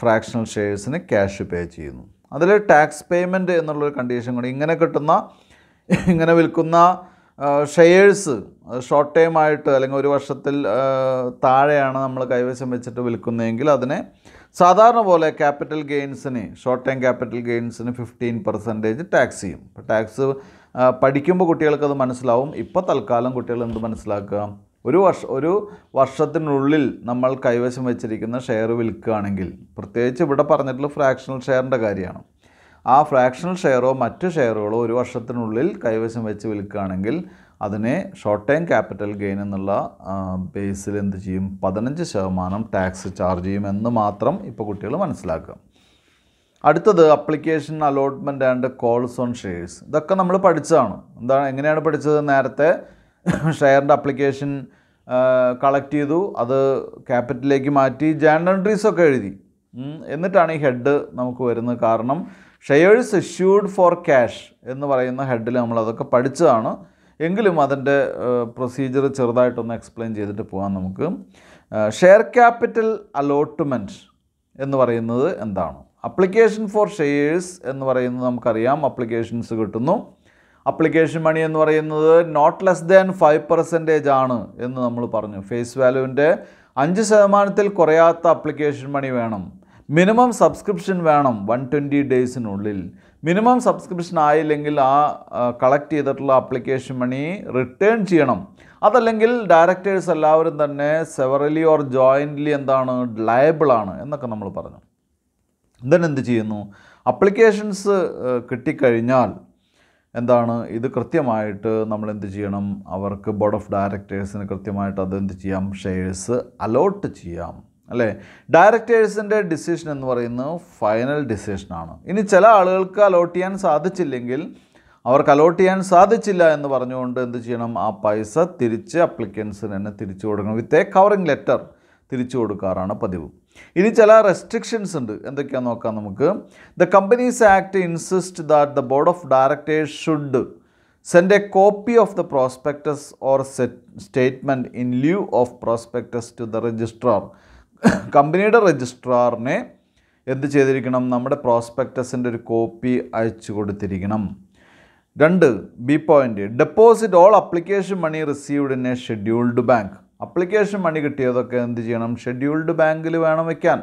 ഫ്രാക്ഷണൽ ഷെയർസിന് ക്യാഷ് പേ ചെയ്യുന്നു അതിൽ ടാക്സ് പേയ്മെൻറ്റ് എന്നുള്ളൊരു കണ്ടീഷൻ കൂടി ഇങ്ങനെ കിട്ടുന്ന ഇങ്ങനെ വിൽക്കുന്ന ഷെയർസ് ഷോർട്ട് ടൈം ആയിട്ട് അല്ലെങ്കിൽ ഒരു വർഷത്തിൽ താഴെയാണ് നമ്മൾ കൈവശം വെച്ചിട്ട് വിൽക്കുന്നതെങ്കിൽ അതിനെ സാധാരണ പോലെ ക്യാപിറ്റൽ ഗെയിൻസിന് ഷോർട്ട് ടൈം ക്യാപിറ്റൽ ഗെയിൻസിന് ഫിഫ്റ്റീൻ പെർസെൻറ്റേജ് ടാക്സ് ചെയ്യും ടാക്സ് പഠിക്കുമ്പോൾ കുട്ടികൾക്കത് മനസ്സിലാവും ഇപ്പോൾ തൽക്കാലം കുട്ടികൾ എന്ത് മനസ്സിലാക്കുക ഒരു വർഷ ഒരു വർഷത്തിനുള്ളിൽ നമ്മൾ കൈവശം വെച്ചിരിക്കുന്ന ഷെയർ വിൽക്കുകയാണെങ്കിൽ പ്രത്യേകിച്ച് ഇവിടെ പറഞ്ഞിട്ടുള്ള ഫ്രാക്ഷണൽ ഷെയറിൻ്റെ കാര്യമാണ് ആ ഫ്രാക്ഷണൽ ഷെയറോ മറ്റ് ഷെയറുകളോ ഒരു വർഷത്തിനുള്ളിൽ കൈവശം വെച്ച് വിൽക്കുകയാണെങ്കിൽ അതിനെ ഷോർട്ട് ടൈം ക്യാപിറ്റൽ ഗെയിൻ എന്നുള്ള ബേസിൽ എന്ത് ചെയ്യും പതിനഞ്ച് ശതമാനം ടാക്സ് ചാർജ് ചെയ്യുമെന്ന് മാത്രം ഇപ്പോൾ കുട്ടികൾ മനസ്സിലാക്കുക അടുത്തത് application allotment and calls on shares ഇതൊക്കെ നമ്മൾ പഠിച്ചതാണ് എന്താണ് എങ്ങനെയാണ് പഠിച്ചത് നേരത്തെ ഷെയറിൻ്റെ അപ്ലിക്കേഷൻ കളക്ട് ചെയ്തു അത് ക്യാപിറ്റലിലേക്ക് മാറ്റി എൻട്രീസ് ഒക്കെ എഴുതി എന്നിട്ടാണ് ഈ ഹെഡ് നമുക്ക് വരുന്നത് കാരണം ഷെയേഴ്സ് ഇഷ്യൂഡ് ഫോർ ക്യാഷ് എന്ന് പറയുന്ന ഹെഡിൽ നമ്മൾ അതൊക്കെ പഠിച്ചതാണ് എങ്കിലും അതിൻ്റെ പ്രൊസീജിയർ ചെറുതായിട്ടൊന്ന് എക്സ്പ്ലെയിൻ ചെയ്തിട്ട് പോകാം നമുക്ക് ഷെയർ ക്യാപിറ്റൽ അലോട്ട്മെൻറ്റ് എന്ന് പറയുന്നത് എന്താണ് അപ്ലിക്കേഷൻ ഫോർ ഷെയേഴ്സ് എന്ന് പറയുന്നത് നമുക്കറിയാം അപ്ലിക്കേഷൻസ് കിട്ടുന്നു അപ്ലിക്കേഷൻ മണി എന്ന് പറയുന്നത് not less than five percentage ആണ് എന്ന് നമ്മൾ പറഞ്ഞു ഫേസ് വാല്യൂവിൻ്റെ അഞ്ച് ശതമാനത്തിൽ കുറയാത്ത അപ്ലിക്കേഷൻ മണി വേണം മിനിമം സബ്സ്ക്രിപ്ഷൻ വേണം വൺ ട്വൻറ്റി ഡേയ്സിനുള്ളിൽ മിനിമം സബ്സ്ക്രിപ്ഷൻ ആയില്ലെങ്കിൽ ആ കളക്ട് ചെയ്തിട്ടുള്ള അപ്ലിക്കേഷൻ മണി റിട്ടേൺ ചെയ്യണം അതല്ലെങ്കിൽ ഡയറക്ടേഴ്സ് എല്ലാവരും തന്നെ സെവറലി ഓർ ജോയിൻ്റ്ലി എന്താണ് ലയബിളാണ് എന്നൊക്കെ നമ്മൾ പറഞ്ഞു ദെൻ എന്ത് ചെയ്യുന്നു അപ്ലിക്കേഷൻസ് കിട്ടിക്കഴിഞ്ഞാൽ എന്താണ് ഇത് കൃത്യമായിട്ട് നമ്മൾ എന്ത് ചെയ്യണം അവർക്ക് ബോർഡ് ഓഫ് ഡയറക്ടേഴ്സിന് കൃത്യമായിട്ട് അതെന്ത് ചെയ്യാം ഷെയർസ് അലോട്ട് ചെയ്യാം അല്ലേ ഡയറക്ടേഴ്സിൻ്റെ ഡിസിഷൻ എന്ന് പറയുന്നത് ഫൈനൽ ഡിസിഷനാണ് ഇനി ചില ആളുകൾക്ക് അലോട്ട് ചെയ്യാൻ സാധിച്ചില്ലെങ്കിൽ അവർക്ക് അലോട്ട് ചെയ്യാൻ സാധിച്ചില്ല എന്ന് പറഞ്ഞുകൊണ്ട് എന്ത് ചെയ്യണം ആ പൈസ തിരിച്ച് അപ്ലിക്കൻസിന് തന്നെ തിരിച്ചു കൊടുക്കണം വിത്ത് എ കവറിംഗ് ലെറ്റർ തിരിച്ചു കൊടുക്കാറാണ് പതിവ് ഇനി ചില റെസ്ട്രിക്ഷൻസ് ഉണ്ട് എന്തൊക്കെയാണെന്ന് നോക്കാം നമുക്ക് the companies act insist that the board of directors should send a copy of the prospectus or statement in lieu of prospectus to the registrar കമ്പനിയുടെ രജിസ്ട്രാറിനെ എന്ത് ചെയ്തിരിക്കണം നമ്മുടെ പ്രോസ്പെക്ടസിൻ്റെ ഒരു കോപ്പി അയച്ചു കൊടുത്തിരിക്കണം രണ്ട് B point deposit all application money received in a scheduled bank application money കിട്ടിയതൊക്കെ എന്ത് ചെയ്യണം ഷെഡ്യൂൾഡ് ബാങ്കിൽ വേണം വയ്ക്കാൻ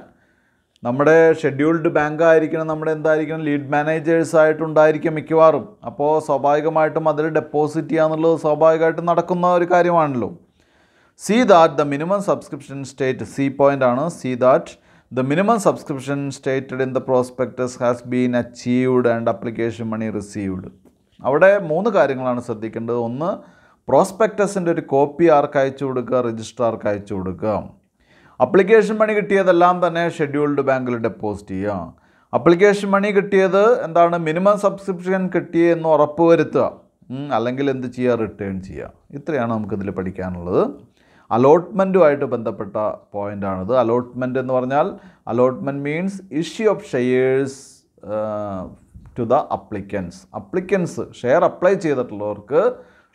നമ്മുടെ ഷെഡ്യൂൾഡ് ബാങ്കായിരിക്കണം നമ്മുടെ എന്തായിരിക്കണം ലീഡ് മാനേജേഴ്സ് ആയിട്ടുണ്ടായിരിക്കും മിക്കവാറും അപ്പോൾ സ്വാഭാവികമായിട്ടും അതിൽ ഡെപ്പോസിറ്റ് ചെയ്യാന്നുള്ളത് സ്വാഭാവികമായിട്ടും നടക്കുന്ന ഒരു കാര്യമാണല്ലോ C that the minimum subscription state C point ആണ് C that the minimum subscription stated in the prospectus has been achieved and application money received അവിടെ മൂന്ന് കാര്യങ്ങളാണ് ശ്രദ്ധിക്കേണ്ടത് ഒന്ന് പ്രോസ്പെക്ടസിൻ്റെ ഒരു കോപ്പി ആർക്ക് അയച്ചു കൊടുക്കുക രജിസ്ട്രാർക്ക് അയച്ചു കൊടുക്കുക അപ്ലിക്കേഷൻ മണി കിട്ടിയതെല്ലാം തന്നെ ഷെഡ്യൂൾഡ് ബാങ്കിൽ ഡെപ്പോസിറ്റ് ചെയ്യുക അപ്ലിക്കേഷൻ മണി കിട്ടിയത് എന്താണ് മിനിമം സബ്സ്ക്രിപ്ഷൻ കിട്ടിയെന്ന് വരുത്തുക അല്ലെങ്കിൽ എന്ത് ചെയ്യുക റിട്ടേൺ ചെയ്യുക ഇത്രയാണ് നമുക്കിതിൽ പഠിക്കാനുള്ളത് അലോട്ട്മെൻറ്റുമായിട്ട് ബന്ധപ്പെട്ട പോയിൻ്റാണിത് അലോട്ട്മെൻറ്റ് എന്ന് പറഞ്ഞാൽ allotment means issue of shares to the applicants applicants share apply ചെയ്തിട്ടുള്ളവർക്ക്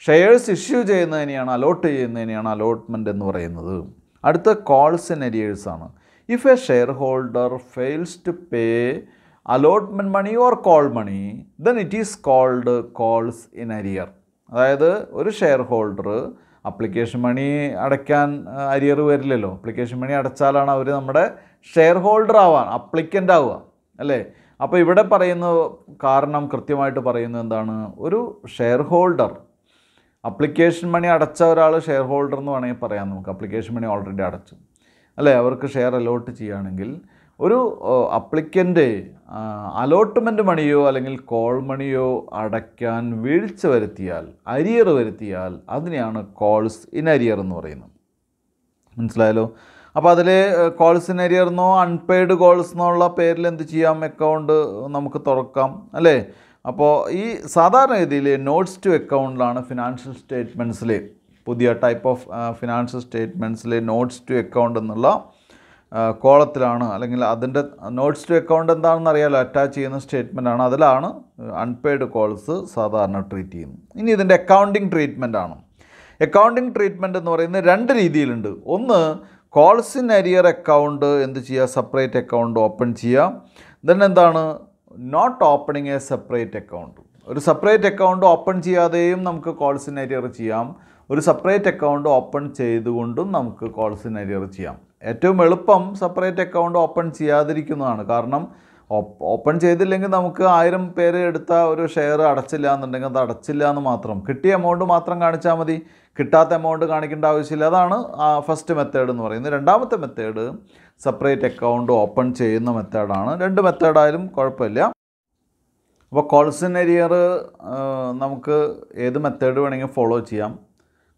ഷെയർസ് ഇഷ്യൂ ചെയ്യുന്നതിനെയാണ് അലോട്ട് ചെയ്യുന്നതിനെയാണ് അലോട്ട്മെൻ്റ് എന്ന് പറയുന്നത് അടുത്ത കോൾസ് ഇൻ എരിയേഴ്സ് ആണ് if a share holder fails to pay allotment money or call money then it is called calls in arrear അതായത് ഒരു ഷെയർ ഹോൾഡർ അപ്ലിക്കേഷൻ മണി അടയ്ക്കാൻ അരിയർ വരില്ലല്ലോ അപ്ലിക്കേഷൻ മണി അടച്ചാലാണ് അവർ നമ്മുടെ ഷെയർ ഹോൾഡർ ആവാൻ അപ്ലിക്കൻ്റ് ആവുക അല്ലേ അപ്പോൾ ഇവിടെ പറയുന്ന കാരണം കൃത്യമായിട്ട് പറയുന്നത് എന്താണ് ഒരു ഷെയർ ഹോൾഡർ അപ്ലിക്കേഷൻ മണി അടച്ച ഒരാൾ ഷെയർ ഹോൾഡർ എന്ന് വേണമെങ്കിൽ പറയാം നമുക്ക് അപ്ലിക്കേഷൻ മണി ഓൾറെഡി അടച്ചു അല്ലേ അവർക്ക് ഷെയർ അലോട്ട് ചെയ്യുകയാണെങ്കിൽ ഒരു അപ്ലിക്കൻ്റ് അലോട്ട്മെൻറ്റ് മണിയോ അല്ലെങ്കിൽ കോൾ മണിയോ അടയ്ക്കാൻ വീഴ്ച വരുത്തിയാൽ അരിയർ വരുത്തിയാൽ അതിനെയാണ് കോൾസ് ഇൻ അരിയർ എന്ന് പറയുന്നത് മനസ്സിലായല്ലോ അപ്പോൾ അതിൽ കോൾസ് ഇൻ അരിയർ എന്നോ അൺപെയ്ഡ് കോൾസ് എന്നുള്ള പേരിൽ എന്ത് ചെയ്യാം അക്കൗണ്ട് നമുക്ക് തുറക്കാം അല്ലേ അപ്പോൾ ഈ സാധാരണഗതിയിൽ നോട്ട്സ് ടു അക്കൗണ്ടിലാണ് ഫിനാൻഷ്യൽ സ്റ്റേറ്റ്മെൻറ്റ്സിൽ പുതിയ ടൈപ്പ് ഓഫ് ഫിനാൻഷ്യൽ സ്റ്റേറ്റ്മെൻറ്റ്സിൽ നോട്ട്സ് ടു അക്കൗണ്ട് എന്നുള്ള കോളത്തിലാണ് അല്ലെങ്കിൽ അതിൻ്റെ നോട്ട്സ് ടു അക്കൗണ്ട് എന്താണെന്ന് അറിയാലോ അറ്റാച്ച് ചെയ്യുന്ന സ്റ്റേറ്റ്മെൻ്റ് ആണ് അതിലാണ് അൺപെയ്ഡ് കോൾസ് സാധാരണ ട്രീറ്റ് ചെയ്യുന്നത് ഇനി ഇതിൻ്റെ അക്കൗണ്ടിങ് ട്രീറ്റ്മെൻ്റ് ആണ് അക്കൗണ്ടിങ് ട്രീറ്റ്മെൻ്റ് എന്ന് പറയുന്നത് രണ്ട് രീതിയിലുണ്ട് ഒന്ന് കോൾസ് ഇൻ അരിയർ അക്കൗണ്ട് എന്ത് ചെയ്യുക സെപ്പറേറ്റ് അക്കൗണ്ട് ഓപ്പൺ ചെയ്യുക ദെൻ എന്താണ് not opening a separate account ഒരു സെപ്പറേറ്റ് അക്കൗണ്ട് ഓപ്പൺ ചെയ്യാതെയും നമുക്ക് കോൾസിൻ അരിയർ ചെയ്യാം ഒരു സെപ്പറേറ്റ് അക്കൗണ്ട് ഓപ്പൺ ചെയ്തുകൊണ്ടും നമുക്ക് കോൾസിൻ അരിയർ ചെയ്യാം ഏറ്റവും എളുപ്പം സെപ്പറേറ്റ് അക്കൗണ്ട് ഓപ്പൺ ചെയ്യാതിരിക്കുന്നതാണ് കാരണം ഓപ്പൺ ചെയ്തില്ലെങ്കിൽ നമുക്ക് ആയിരം പേര് എടുത്ത ഒരു ഷെയർ അടച്ചില്ല എന്നുണ്ടെങ്കിൽ അത് അടച്ചില്ല എന്ന് മാത്രം കിട്ടിയ എമൗണ്ട് മാത്രം കാണിച്ചാൽ മതി കിട്ടാത്ത എമൗണ്ട് കാണിക്കേണ്ട ആവശ്യമില്ല അതാണ് ഫസ്റ്റ് മെത്തേഡ് എന്ന് പറയുന്നത് രണ്ടാമത്തെ മെത്തേഡ് സെപ്പറേറ്റ് അക്കൗണ്ട് ഓപ്പൺ ചെയ്യുന്ന മെത്തേഡാണ് രണ്ട് മെത്തേഡായാലും കുഴപ്പമില്ല അപ്പോൾ കോൾസ് എരിയർ നമുക്ക് ഏത് മെത്തേഡ് വേണമെങ്കിൽ ഫോളോ ചെയ്യാം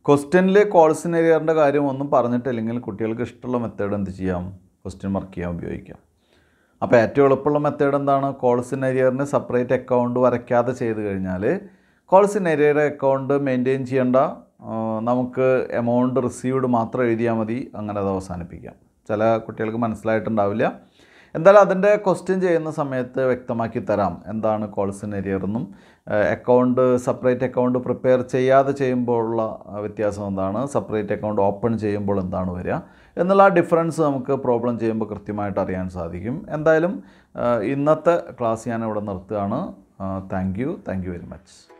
ക്വസ്റ്റ്യനിൽ കോൾസ് എരിയറിൻ്റെ കാര്യം ഒന്നും പറഞ്ഞിട്ടില്ലെങ്കിൽ കുട്ടികൾക്ക് ഇഷ്ടമുള്ള മെത്തേഡ് എന്ത് ചെയ്യാം ക്വസ്റ്റ്യൻ മാർക്ക് ചെയ്യാൻ ഉപയോഗിക്കാം അപ്പോൾ ഏറ്റവും എളുപ്പമുള്ള മെത്തേഡ് എന്താണ് ഇൻ സിനേരിയറിന് സെപ്പറേറ്റ് അക്കൗണ്ട് വരയ്ക്കാതെ ചെയ്ത് കഴിഞ്ഞാൽ ഇൻ സിനേരിയയുടെ അക്കൗണ്ട് മെയിൻറ്റെയിൻ ചെയ്യേണ്ട നമുക്ക് എമൗണ്ട് റിസീവ്ഡ് മാത്രം എഴുതിയാൽ മതി അങ്ങനെ അത് അവസാനിപ്പിക്കാം ചില കുട്ടികൾക്ക് മനസ്സിലായിട്ടുണ്ടാവില്ല എന്തായാലും അതിൻ്റെ ക്വസ്റ്റ്യൻ ചെയ്യുന്ന സമയത്ത് വ്യക്തമാക്കി തരാം എന്താണ് കോൾസിൻ ഏരിയർ എന്നും അക്കൗണ്ട് സെപ്പറേറ്റ് അക്കൗണ്ട് പ്രിപ്പയർ ചെയ്യാതെ ചെയ്യുമ്പോഴുള്ള വ്യത്യാസം എന്താണ് സെപ്പറേറ്റ് അക്കൗണ്ട് ഓപ്പൺ ചെയ്യുമ്പോൾ എന്താണ് വരിക എന്നുള്ള ആ ഡിഫറൻസ് നമുക്ക് പ്രോബ്ലം ചെയ്യുമ്പോൾ കൃത്യമായിട്ട് അറിയാൻ സാധിക്കും എന്തായാലും ഇന്നത്തെ ക്ലാസ് ഞാൻ ഇവിടെ നിർത്തുകയാണ് thank you thank you very much